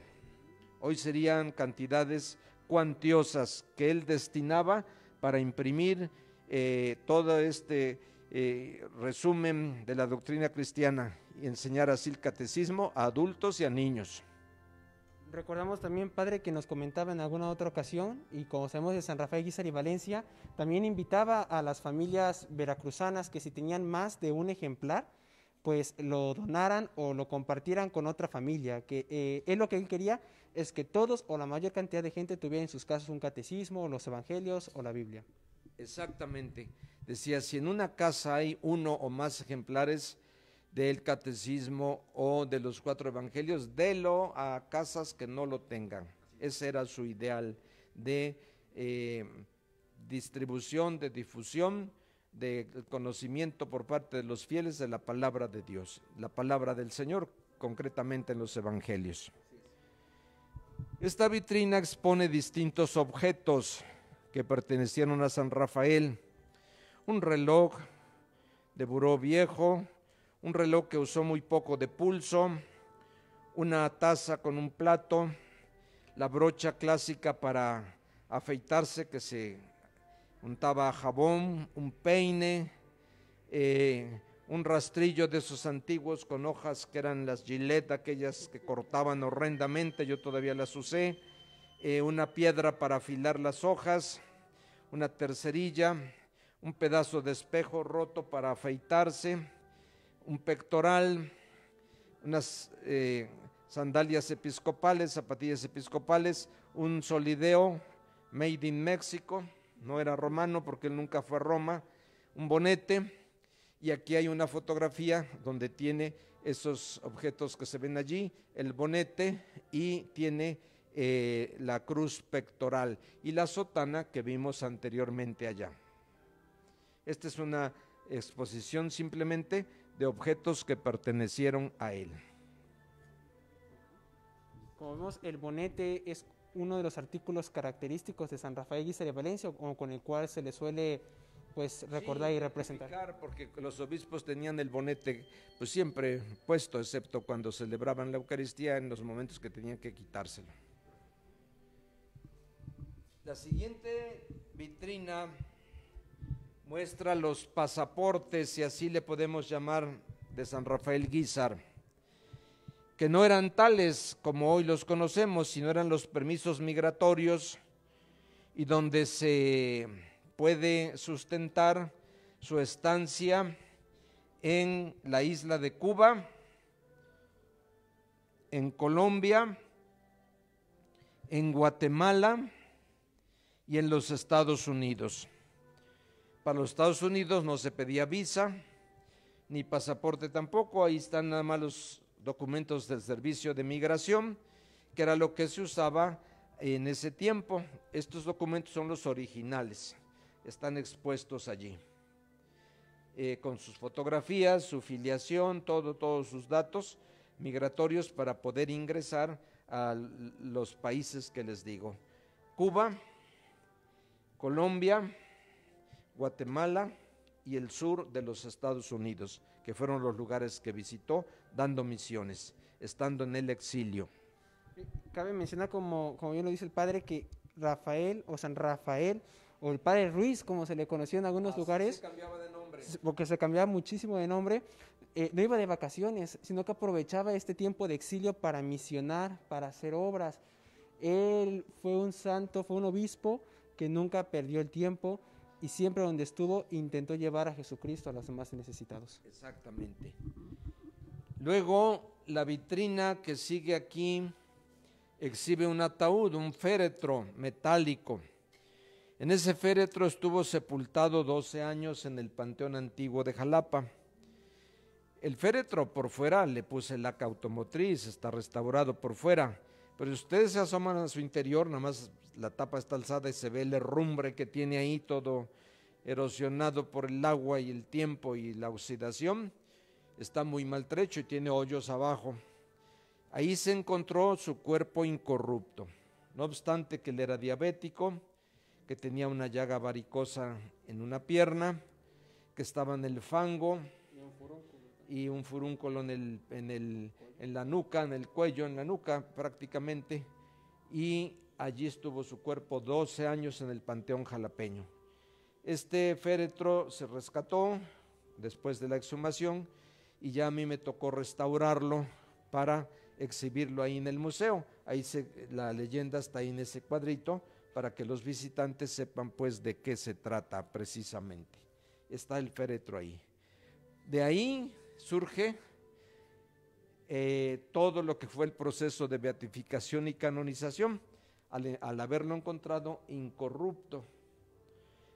Hoy serían cantidades cuantiosas que él destinaba para imprimir eh, todo este eh, resumen de la doctrina cristiana y enseñar así el catecismo a adultos y a niños. Recordamos también, padre, que nos comentaba en alguna otra ocasión, y como sabemos de San Rafael Guisari y Valencia, también invitaba a las familias veracruzanas que si tenían más de un ejemplar, pues lo donaran o lo compartieran con otra familia, que eh, él lo que él quería es que todos o la mayor cantidad de gente tuviera en sus casas un catecismo, o los evangelios o la Biblia. Exactamente. Decía, si en una casa hay uno o más ejemplares del catecismo o de los cuatro evangelios, délo a casas que no lo tengan. Ese era su ideal de eh, distribución, de difusión, de conocimiento por parte de los fieles de la palabra de Dios, la palabra del Señor, concretamente en los evangelios. Esta vitrina expone distintos objetos que pertenecieron a San Rafael, un reloj de buró viejo, un reloj que usó muy poco de pulso, una taza con un plato, la brocha clásica para afeitarse que se untaba jabón, un peine, eh, un rastrillo de esos antiguos con hojas que eran las gilet, aquellas que cortaban horrendamente, yo todavía las usé eh, una piedra para afilar las hojas, una tercerilla, un pedazo de espejo roto para afeitarse, un pectoral, unas eh, sandalias episcopales, zapatillas episcopales, un solideo made in México, no era romano porque él nunca fue a Roma, un bonete, y aquí hay una fotografía donde tiene esos objetos que se ven allí, el bonete y tiene eh, la cruz pectoral y la sotana que vimos anteriormente allá. Esta es una exposición simplemente de objetos que pertenecieron a él. Como vemos, el bonete es uno de los artículos característicos de San Rafael y de Valencia, con el cual se le suele pues recordar y representar. Porque los obispos tenían el bonete pues siempre puesto, excepto cuando celebraban la Eucaristía en los momentos que tenían que quitárselo. La siguiente vitrina muestra los pasaportes, si así le podemos llamar, de San Rafael Guizar, que no eran tales como hoy los conocemos, sino eran los permisos migratorios y donde se puede sustentar su estancia en la isla de Cuba, en Colombia, en Guatemala, y en los Estados Unidos. Para los Estados Unidos no se pedía visa ni pasaporte tampoco, ahí están nada más los documentos del Servicio de Migración, que era lo que se usaba en ese tiempo. Estos documentos son los originales, están expuestos allí, eh, con sus fotografías, su filiación, todo, todos sus datos migratorios para poder ingresar a los países que les digo. Cuba, Colombia, Guatemala y el sur de los Estados Unidos, que fueron los lugares que visitó dando misiones, estando en el exilio. Cabe mencionar, como, como bien lo dice el padre, que Rafael o San Rafael o el padre Ruiz, como se le conoció en algunos lugares, porque se cambiaba muchísimo de nombre, eh, no iba de vacaciones, sino que aprovechaba este tiempo de exilio para misionar, para hacer obras. Él fue un santo, fue un obispo nunca perdió el tiempo y siempre donde estuvo intentó llevar a Jesucristo a los más necesitados. Exactamente. Luego, la vitrina que sigue aquí exhibe un ataúd, un féretro metálico. En ese féretro estuvo sepultado 12 años en el Panteón Antiguo de Jalapa. El féretro por fuera le puse la automotriz, está restaurado por fuera pero si ustedes se asoman a su interior, nada más la tapa está alzada y se ve el herrumbre que tiene ahí todo erosionado por el agua y el tiempo y la oxidación. Está muy maltrecho y tiene hoyos abajo. Ahí se encontró su cuerpo incorrupto. No obstante que él era diabético, que tenía una llaga varicosa en una pierna, que estaba en el fango, y un furúnculo en, el, en, la nuca, en el cuello, en la nuca prácticamente, y allí estuvo su cuerpo 12 años en el Panteón Jalapeño. Este féretro se rescató después de la exhumación y ya a mí me tocó restaurarlo para exhibirlo ahí en el museo. Ahí la leyenda está ahí en ese cuadrito para que los visitantes sepan pues de qué se trata precisamente. Está el féretro ahí. De ahí surge eh, todo lo que fue el proceso de beatificación y canonización, al, haberlo encontrado incorrupto.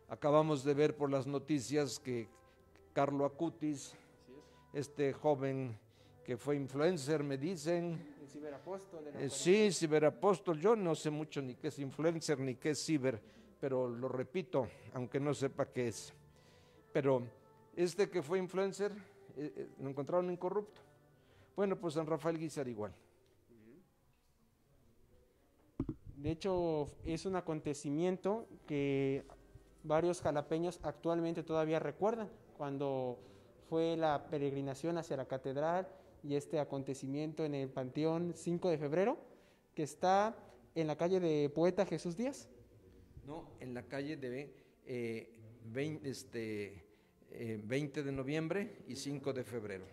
Acabamos de ver por las noticias que Carlo Acutis, este joven que fue influencer, me dicen. ciberapóstol. Eh, sí, ciberapóstol. Yo no sé mucho ni qué es influencer ni qué es ciber, pero lo repito, aunque no sepa qué es. Pero este que fue influencer eh, eh, lo encontraron incorrupto. Bueno, pues San Rafael Guizar igual. De hecho, es un acontecimiento que varios jalapeños actualmente todavía recuerdan cuando fue la peregrinación hacia la catedral y este acontecimiento en el Panteón 5 de febrero, que está en la calle de Poeta Jesús Díaz. No, en la calle de 20, eh, este, 20 eh, de noviembre y 5 de febrero.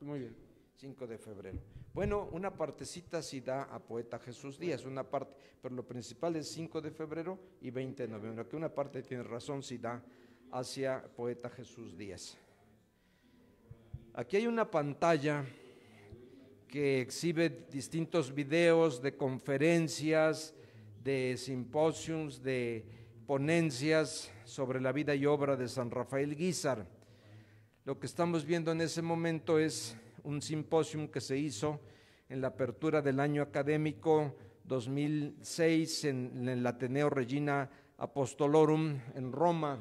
Muy bien. 5 de febrero. Bueno, una partecita sí da a Poeta Jesús Díaz, una parte, pero lo principal es 5 de febrero y 20 de noviembre, que una parte tiene razón si da hacia Poeta Jesús Díaz. Aquí hay una pantalla que exhibe distintos videos de conferencias, de simposios, de ponencias sobre la vida y obra de San Rafael Guízar. Lo que estamos viendo en ese momento es un simposio que se hizo en la apertura del año académico 2006 en, el Ateneo Regina Apostolorum en Roma.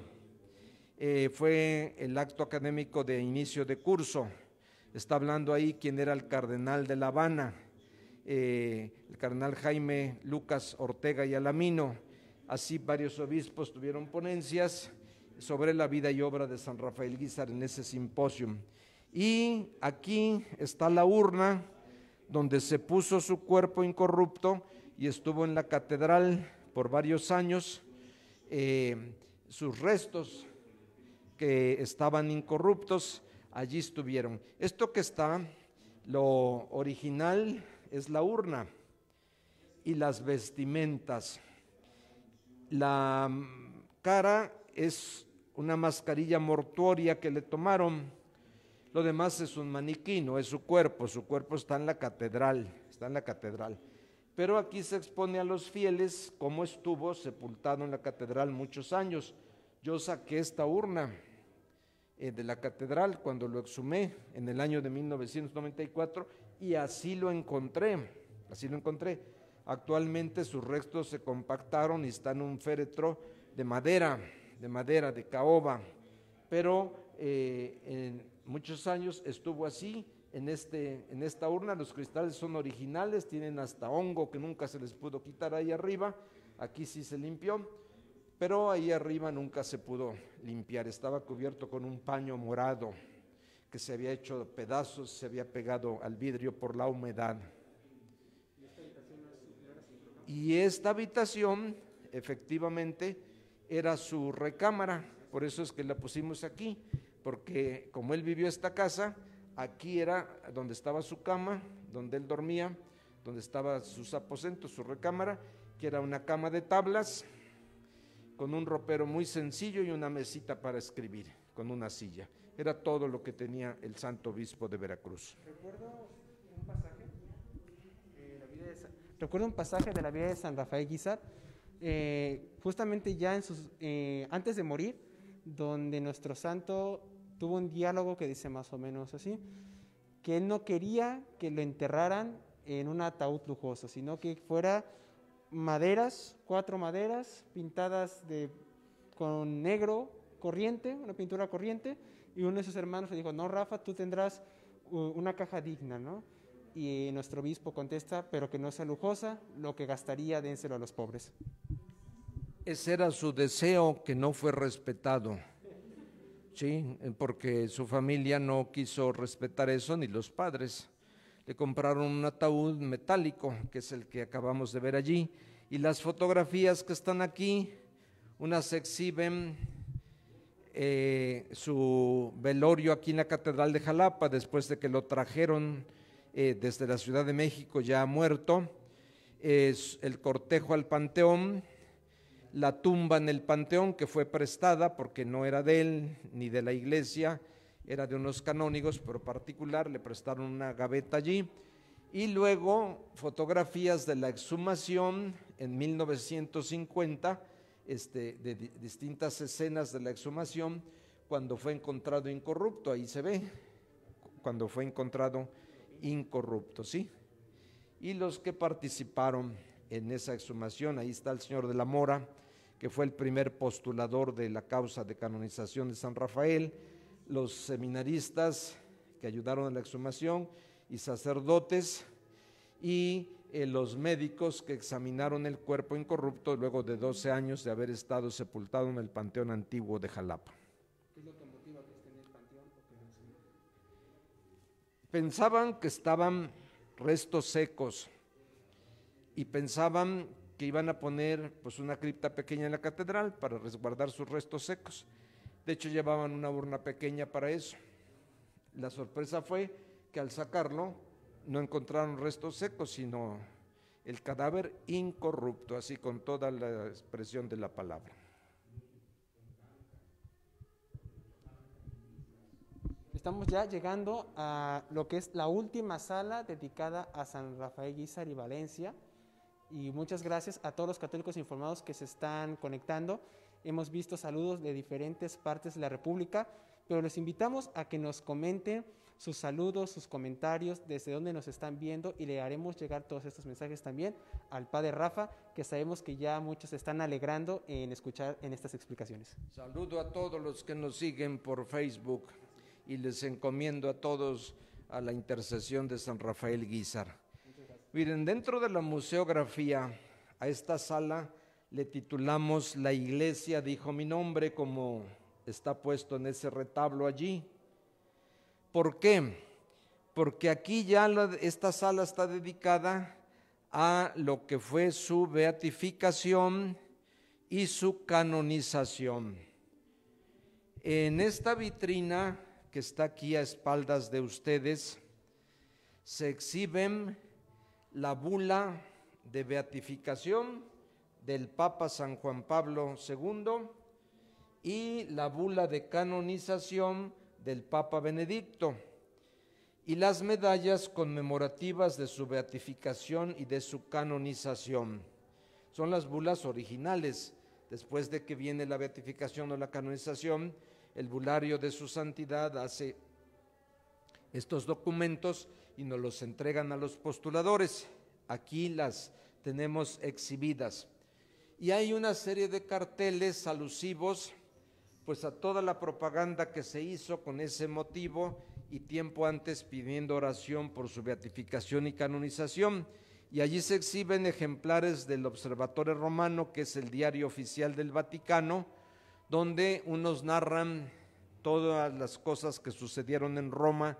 Eh, fue el acto académico de inicio de curso. Está hablando ahí quien era el cardenal de La Habana, eh, el cardenal Jaime Lucas Ortega y Alamino Así varios obispos tuvieron ponencias sobre la vida y obra de San Rafael Guizar en ese simposio. Y aquí está la urna donde se puso su cuerpo incorrupto y estuvo en la catedral por varios años. Eh, sus restos que estaban incorruptos allí estuvieron. Esto que está, lo original es la urna y las vestimentas. La cara es una mascarilla mortuoria que le tomaron. Lo demás es un maniquí, no es su cuerpo. Su cuerpo está en la catedral, está en la catedral. Pero aquí se expone a los fieles cómo estuvo sepultado en la catedral muchos años. Yo saqué esta urna eh, de la catedral cuando lo exhumé en el año de 1994 y así lo encontré, así lo encontré. Actualmente sus restos se compactaron y están en un féretro de madera, de madera, de caoba. Pero eh, en muchos años estuvo así. En, este, en esta urna los cristales son originales, tienen hasta hongo que nunca se les pudo quitar ahí arriba. Aquí sí se limpió, pero ahí arriba nunca se pudo limpiar. Estaba cubierto con un paño morado que se había hecho pedazos, se había pegado al vidrio por la humedad. Y esta habitación, efectivamente, era su recámara, por eso es que la pusimos aquí, porque como él vivió esta casa, aquí era donde estaba su cama, donde él dormía, donde estaban sus aposentos, su recámara, que era una cama de tablas, con un ropero muy sencillo y una mesita para escribir, con una silla. Era todo lo que tenía el santo obispo de Veracruz. Recuerdo un pasaje de la vida de San Rafael Guizar, eh, justamente ya en sus, eh, antes de morir, donde nuestro santo tuvo un diálogo que dice más o menos así, que él no quería que lo enterraran en un ataúd lujoso, sino que fuera maderas, cuatro maderas pintadas con negro corriente, una pintura corriente, y uno de sus hermanos le dijo, no, Rafa, tú tendrás una caja digna, ¿no? Y nuestro obispo contesta, pero que no sea lujosa, lo que gastaría dénselo a los pobres. Ese era su deseo que no fue respetado. Sí, porque su familia no quiso respetar eso, ni los padres. Le compraron un ataúd metálico, que es el que acabamos de ver allí. Y las fotografías que están aquí, unas exhiben eh, su velorio aquí en la Catedral de Jalapa, después de que lo trajeron eh, desde la Ciudad de México ya ha muerto, es el cortejo al Panteón, la tumba en el Panteón que fue prestada porque no era de él ni de la iglesia, era de unos canónigos, pero particular, le prestaron una gaveta allí, y luego fotografías de la exhumación en 1950, este, de distintas escenas de la exhumación, cuando fue encontrado incorrupto, ahí se ve, cuando fue encontrado incorrupto, ¿sí? Y los que participaron en esa exhumación, ahí está el señor de la Mora, que fue el primer postulador de la causa de canonización de San Rafael, los seminaristas que ayudaron a la exhumación y sacerdotes y eh, los médicos que examinaron el cuerpo incorrupto luego de 12 años de haber estado sepultado en el Panteón Antiguo de Jalapa. Pensaban que estaban restos secos y pensaban que iban a poner pues una cripta pequeña en la catedral para resguardar sus restos secos. De hecho llevaban una urna pequeña para eso. La sorpresa fue que al sacarlo no encontraron restos secos, sino el cadáver incorrupto, así con toda la expresión de la palabra. Estamos ya llegando a lo que es la última sala dedicada a San Rafael Guizar y Valencia. Y muchas gracias a todos los católicos informados que se están conectando. Hemos visto saludos de diferentes partes de la República, pero les invitamos a que nos comenten sus saludos, sus comentarios, desde dónde nos están viendo y le haremos llegar todos estos mensajes también al Padre Rafa, que sabemos que ya muchos están alegrando en escuchar en estas explicaciones. Saludo a todos los que nos siguen por Facebook y les encomiendo a todos a la intercesión de San Rafael Guizar. Miren, dentro de la museografía, a esta sala le titulamos La iglesia dijo mi nombre, como está puesto en ese retablo allí. ¿Por qué? Porque aquí ya esta sala está dedicada a lo que fue su beatificación y su canonización. En esta vitrina que está aquí a espaldas de ustedes, se exhiben la bula de beatificación del Papa San Juan Pablo II y la bula de canonización del Papa Benedicto y las medallas conmemorativas de su beatificación y de su canonización. Son las bulas originales. Después de que viene la beatificación o la canonización, el bulario de su santidad hace estos documentos y nos los entregan a los postuladores. Aquí las tenemos exhibidas. Y hay una serie de carteles alusivos pues a toda la propaganda que se hizo con ese motivo y tiempo antes pidiendo oración por su beatificación y canonización. Y allí se exhiben ejemplares del Observatorio Romano, que es el diario oficial del Vaticano, donde unos narran todas las cosas que sucedieron en Roma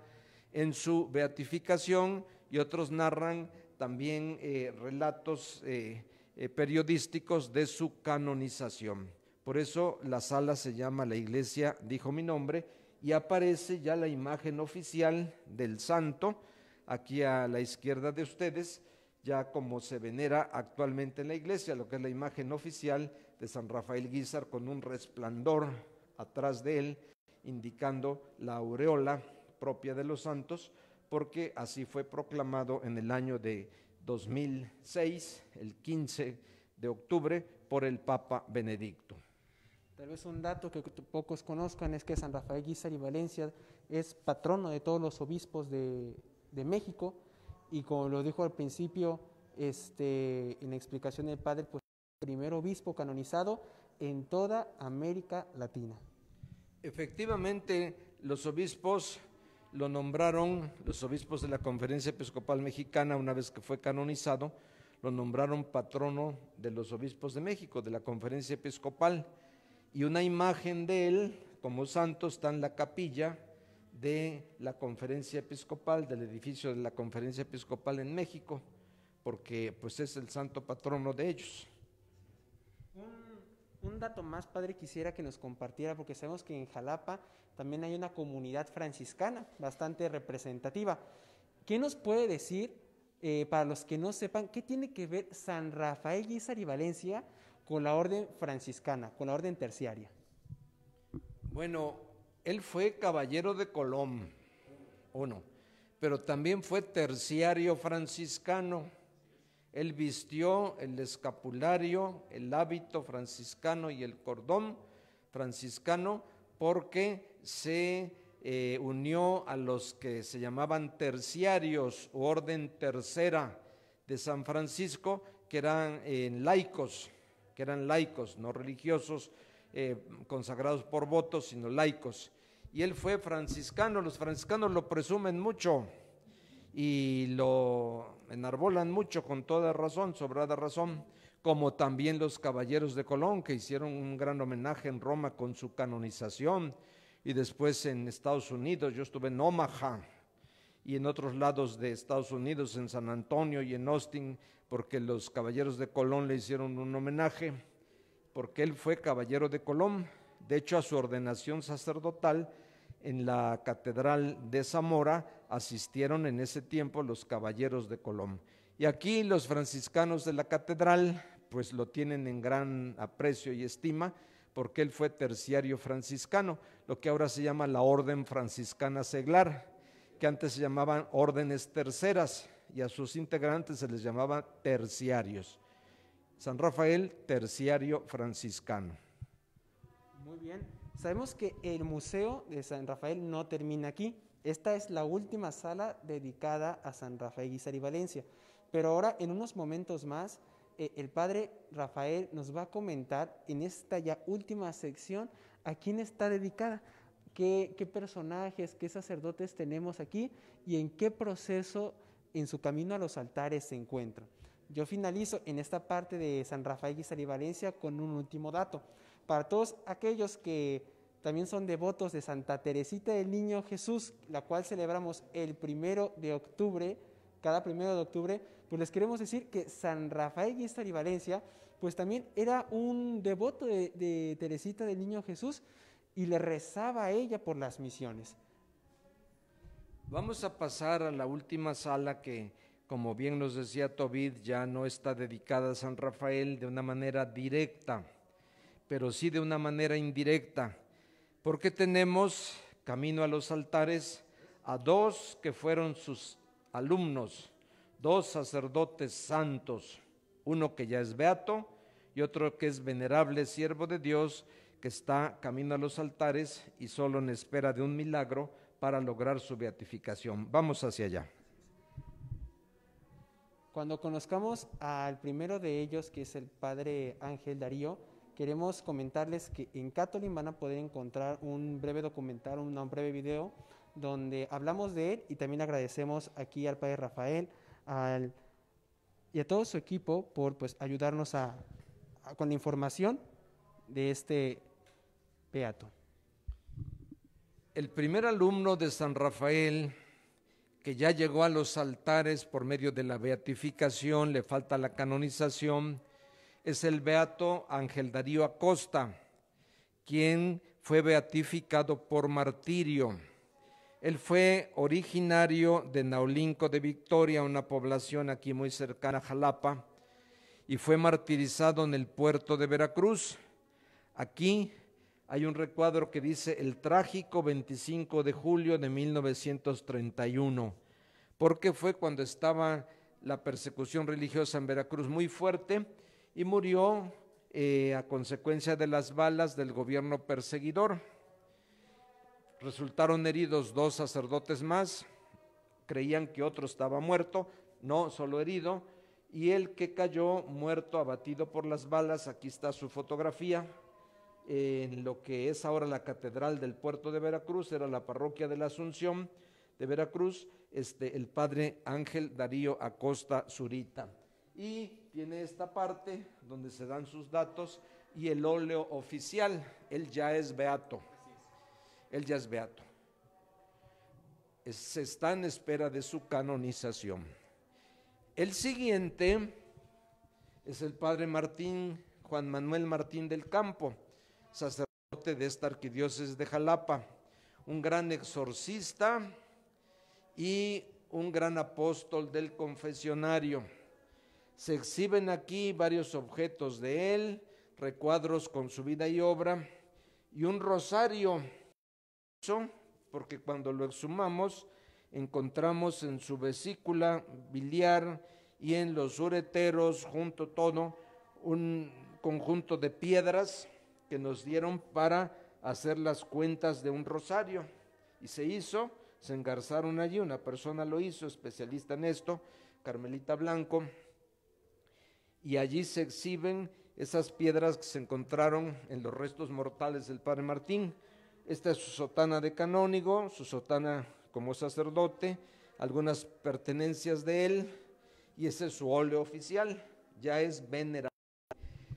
en su beatificación y otros narran también eh, relatos eh, eh, periodísticos de su canonización. Por eso la sala se llama La Iglesia dijo mi nombre y aparece ya la imagen oficial del santo aquí a la izquierda de ustedes, ya como se venera actualmente en la iglesia, lo que es la imagen oficial de San Rafael Guizar con un resplandor atrás de él, indicando la aureola propia de los santos, porque así fue proclamado en el año de 2006, el 15 de octubre, por el Papa Benedicto. Tal vez un dato que pocos conozcan es que San Rafael Guizar y Valencia es patrono de todos los obispos de, México y como lo dijo al principio, este, en la explicación del padre, pues primer obispo canonizado en toda América Latina. Efectivamente, los obispos lo nombraron, los obispos de la Conferencia Episcopal Mexicana, una vez que fue canonizado, lo nombraron patrono de los obispos de México, de la Conferencia Episcopal, y una imagen de él como santo está en la capilla de la Conferencia Episcopal, del edificio de la Conferencia Episcopal en México, porque pues es el santo patrono de ellos un dato más, padre, quisiera que nos compartiera, porque sabemos que en Jalapa también hay una comunidad franciscana bastante representativa. ¿Qué nos puede decir, eh, para los que no sepan, qué tiene que ver San Rafael Guizar y Valencia con la orden franciscana, con la orden terciaria? Bueno, él fue caballero de Colón, uno, pero también fue terciario franciscano él vistió el escapulario, el hábito franciscano y el cordón franciscano porque se eh, unió a los que se llamaban terciarios o orden tercera de San Francisco, que eran eh, laicos, que eran laicos, no religiosos eh, consagrados por votos, sino laicos. Y él fue franciscano, los franciscanos lo presumen mucho y lo enarbolan mucho con toda razón, sobrada razón, como también los caballeros de Colón, que hicieron un gran homenaje en Roma con su canonización, y después en Estados Unidos, yo estuve en Omaha y en otros lados de Estados Unidos, en San Antonio y en Austin, porque los caballeros de Colón le hicieron un homenaje, porque él fue caballero de Colón, de hecho a su ordenación sacerdotal en la Catedral de Zamora, asistieron en ese tiempo los caballeros de Colón. Y aquí los franciscanos de la catedral pues lo tienen en gran aprecio y estima porque él fue terciario franciscano, lo que ahora se llama la Orden Franciscana Seglar, que antes se llamaban órdenes terceras y a sus integrantes se les llamaba terciarios. San Rafael, terciario franciscano. Muy bien, sabemos que el Museo de San Rafael no termina aquí, esta es la última sala dedicada a San Rafael Guizar y Valencia. Pero ahora, en unos momentos más, eh, el padre Rafael nos va a comentar en esta ya última sección a quién está dedicada, qué, qué personajes, qué sacerdotes tenemos aquí y en qué proceso en su camino a los altares se encuentran. Yo finalizo en esta parte de San Rafael Guizar y Valencia con un último dato. Para todos aquellos que también son devotos de Santa Teresita del Niño Jesús, la cual celebramos el primero de octubre, cada primero de octubre, pues les queremos decir que San Rafael Guístar y Valencia, pues también era un devoto de, de Teresita del Niño Jesús y le rezaba a ella por las misiones. Vamos a pasar a la última sala que, como bien nos decía Tobit, ya no está dedicada a San Rafael de una manera directa, pero sí de una manera indirecta porque tenemos camino a los altares a dos que fueron sus alumnos, dos sacerdotes santos, uno que ya es beato y otro que es venerable siervo de Dios, que está camino a los altares y solo en espera de un milagro para lograr su beatificación. Vamos hacia allá. Cuando conozcamos al primero de ellos, que es el padre Ángel Darío, queremos comentarles que en Catolin van a poder encontrar un breve documental, un, breve video donde hablamos de él y también agradecemos aquí al padre Rafael y a todo su equipo por pues, ayudarnos a, con la información de este beato. El primer alumno de San Rafael que ya llegó a los altares por medio de la beatificación, le falta la canonización, es el beato Ángel Darío Acosta, quien fue beatificado por martirio. Él fue originario de Naulinco de Victoria, una población aquí muy cercana a Jalapa, y fue martirizado en el puerto de Veracruz. Aquí hay un recuadro que dice el trágico 25 de julio de 1931, porque fue cuando estaba la persecución religiosa en Veracruz muy fuerte y murió eh, a consecuencia de las balas del gobierno perseguidor. Resultaron heridos dos sacerdotes más, creían que otro estaba muerto, no, solo herido, y el que cayó muerto, abatido por las balas, aquí está su fotografía, en lo que es ahora la Catedral del Puerto de Veracruz, era la parroquia de la Asunción de Veracruz, este, el padre Ángel Darío Acosta Zurita. Y tiene esta parte donde se dan sus datos y el óleo oficial. Él ya es beato. Él ya es beato. se está en espera de su canonización. El siguiente es el padre Martín, Juan Manuel Martín del Campo, sacerdote de esta arquidiócesis de Jalapa, un gran exorcista y un gran apóstol del confesionario se exhiben aquí varios objetos de él, recuadros con su vida y obra, y un rosario, porque cuando lo exhumamos encontramos en su vesícula biliar y en los ureteros junto todo un conjunto de piedras que nos dieron para hacer las cuentas de un rosario. Y se hizo, se engarzaron allí, una persona lo hizo, especialista en esto, Carmelita Blanco, y allí se exhiben esas piedras que se encontraron en los restos mortales del padre Martín. Esta es su sotana de canónigo, su sotana como sacerdote, algunas pertenencias de él, y ese es su óleo oficial, ya es venerable.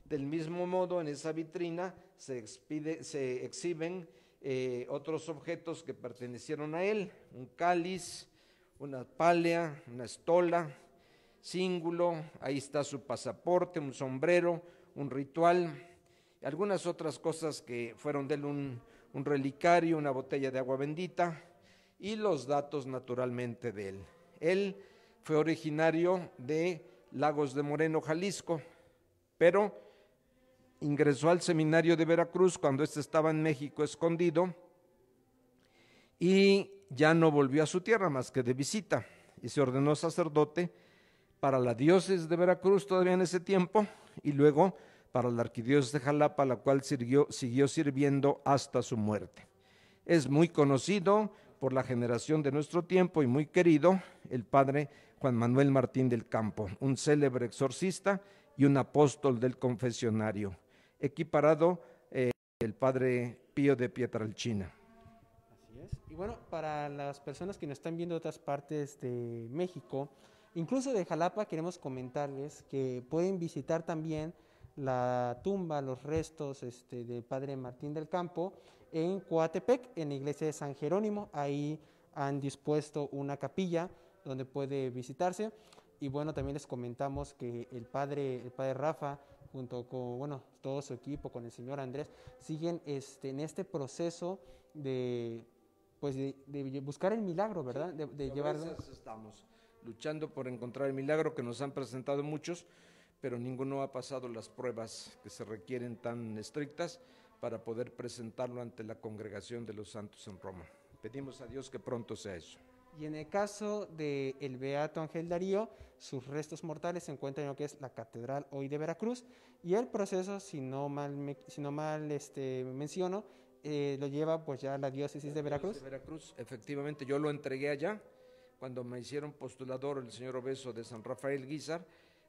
Del mismo modo, en esa vitrina se, exhiben eh, otros objetos que pertenecieron a él, un cáliz, una palea, una estola, síngulo, ahí está su pasaporte, un sombrero, un ritual, algunas otras cosas que fueron de él un, un relicario, una botella de agua bendita y los datos naturalmente de él. Él fue originario de Lagos de Moreno, Jalisco, pero ingresó al seminario de Veracruz cuando éste estaba en México escondido y ya no volvió a su tierra más que de visita y se ordenó sacerdote para la diócesis de Veracruz todavía en ese tiempo y luego para la arquidiócesis de Jalapa, la cual siguió sirviendo hasta su muerte. Es muy conocido por la generación de nuestro tiempo y muy querido el padre Juan Manuel Martín del Campo, un célebre exorcista y un apóstol del confesionario, equiparado eh, el padre Pío de Pietralchina. Así es. Y bueno, para las personas que nos están viendo de otras partes de México, Incluso de Jalapa queremos comentarles que pueden visitar también la tumba, los restos este, del padre Martín del Campo en Coatepec, en la iglesia de San Jerónimo. Ahí han dispuesto una capilla donde puede visitarse. Y bueno, también les comentamos que el padre, el padre Rafa, junto con bueno, todo su equipo, con el señor Andrés, siguen este, en este proceso de, pues de, buscar el milagro, ¿verdad? de, de luchando por encontrar el milagro que nos han presentado muchos, pero ninguno ha pasado las pruebas que se requieren tan estrictas para poder presentarlo ante la congregación de los santos en Roma. Pedimos a Dios que pronto sea eso. Y en el caso del el Beato Ángel Darío, sus restos mortales se encuentran en lo que es la Catedral hoy de Veracruz y el proceso, si no mal, si no mal este, menciono, eh, lo lleva pues ya a la diócesis de Veracruz. De Veracruz, efectivamente, yo lo entregué allá cuando me hicieron postulador el señor Obeso de San Rafael Guizar,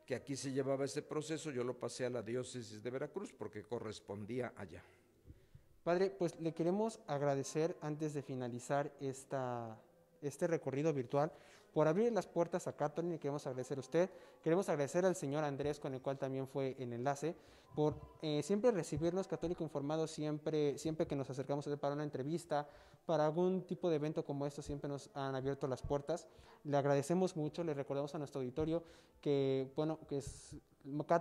que aquí se llevaba ese proceso, yo lo pasé a la diócesis de Veracruz porque correspondía allá. Padre, pues le queremos agradecer antes de finalizar esta, este recorrido virtual por abrir las puertas a y Queremos agradecer a usted. Queremos agradecer al señor Andrés, con el cual también fue en enlace, por eh, siempre recibirnos Católico Informado, siempre, siempre que nos acercamos para una entrevista, para algún tipo de evento como esto, siempre nos han abierto las puertas. Le agradecemos mucho, le recordamos a nuestro auditorio que, bueno, que es,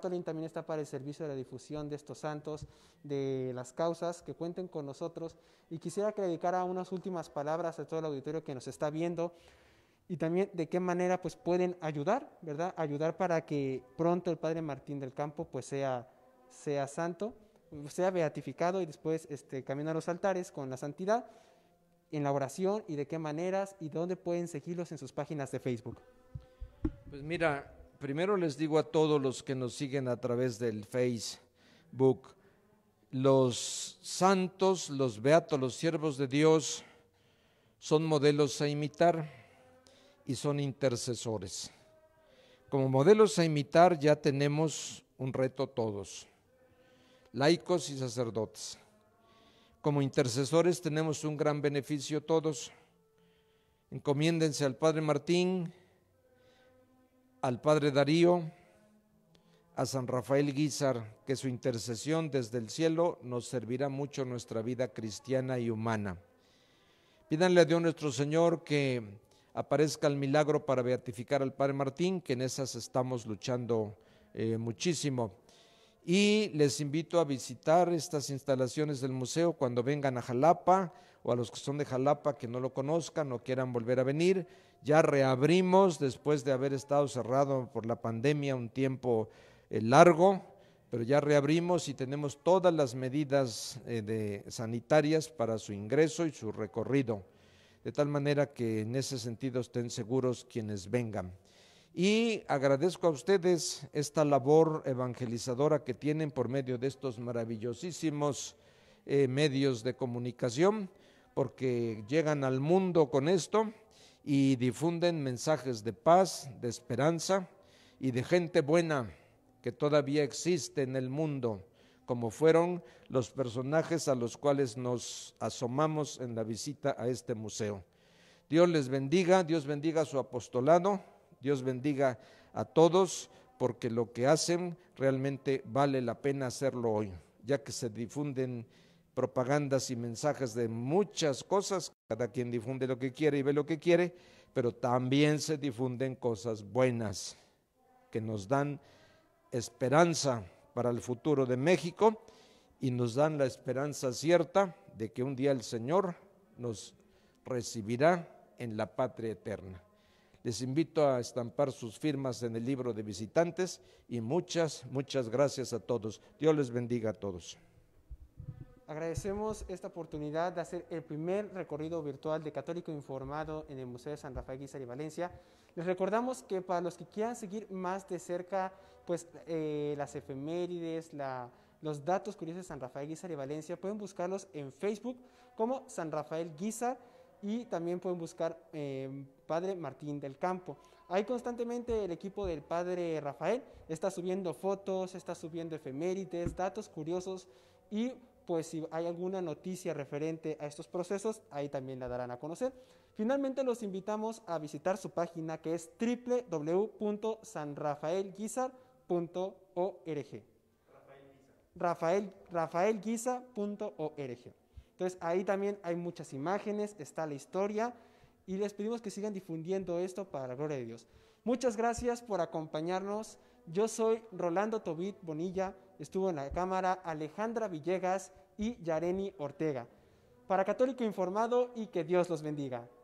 también está para el servicio de la difusión de estos santos, de las causas, que cuenten con nosotros. Y quisiera que dedicara unas últimas palabras a todo el auditorio que nos está viendo y también de qué manera pues pueden ayudar, ¿verdad? Ayudar para que pronto el Padre Martín del Campo pues sea, sea santo, sea beatificado y después este, a los altares con la santidad en la oración y de qué maneras y dónde pueden seguirlos en sus páginas de Facebook. Pues mira, primero les digo a todos los que nos siguen a través del Facebook, los santos, los beatos, los siervos de Dios son modelos a imitar y son intercesores. Como modelos a imitar ya tenemos un reto todos, laicos y sacerdotes. Como intercesores tenemos un gran beneficio todos. Encomiéndense al Padre Martín, al Padre Darío, a San Rafael Guizar, que su intercesión desde el cielo nos servirá mucho en nuestra vida cristiana y humana. Pídanle a Dios nuestro Señor que aparezca el milagro para beatificar al Padre Martín, que en esas estamos luchando eh, muchísimo. Y les invito a visitar estas instalaciones del museo cuando vengan a Jalapa o a los que son de Jalapa que no lo conozcan o quieran volver a venir. Ya reabrimos después de haber estado cerrado por la pandemia un tiempo eh, largo, pero ya reabrimos y tenemos todas las medidas eh, sanitarias para su ingreso y su recorrido de tal manera que en ese sentido estén seguros quienes vengan. Y agradezco a ustedes esta labor evangelizadora que tienen por medio de estos maravillosísimos eh, medios de comunicación, porque llegan al mundo con esto y difunden mensajes de paz, de esperanza y de gente buena que todavía existe en el mundo como fueron los personajes a los cuales nos asomamos en la visita a este museo. Dios les bendiga, Dios bendiga a su apostolado, Dios bendiga a todos, porque lo que hacen realmente vale la pena hacerlo hoy, ya que se difunden propagandas y mensajes de muchas cosas, cada quien difunde lo que quiere y ve lo que quiere, pero también se difunden cosas buenas que nos dan esperanza para el futuro de México y nos dan la esperanza cierta de que un día el Señor nos recibirá en la patria eterna. Les invito a estampar sus firmas en el libro de visitantes y muchas, muchas gracias a todos. Dios les bendiga a todos. Agradecemos esta oportunidad de hacer el primer recorrido virtual de Católico Informado en el Museo de San Rafael Guizar y Valencia. Les recordamos que para los que quieran seguir más de cerca pues eh, las efemérides, los datos curiosos de San Rafael Guizar y Valencia, pueden buscarlos en Facebook como San Rafael Guizar y también pueden buscar eh, Padre Martín del Campo. Ahí constantemente el equipo del Padre Rafael está subiendo fotos, está subiendo efemérides, datos curiosos y pues si hay alguna noticia referente a estos procesos, ahí también la darán a conocer. Finalmente los invitamos a visitar su página que es www.sanrafaelguizar.com .rafaelguisa.org Rafael, Entonces ahí también hay muchas imágenes, está la historia y les pedimos que sigan difundiendo esto para la gloria de Dios. Muchas gracias por acompañarnos. Yo soy Rolando Tobit Bonilla, estuvo en la cámara Alejandra Villegas y Yareni Ortega. Para Católico Informado y que Dios los bendiga.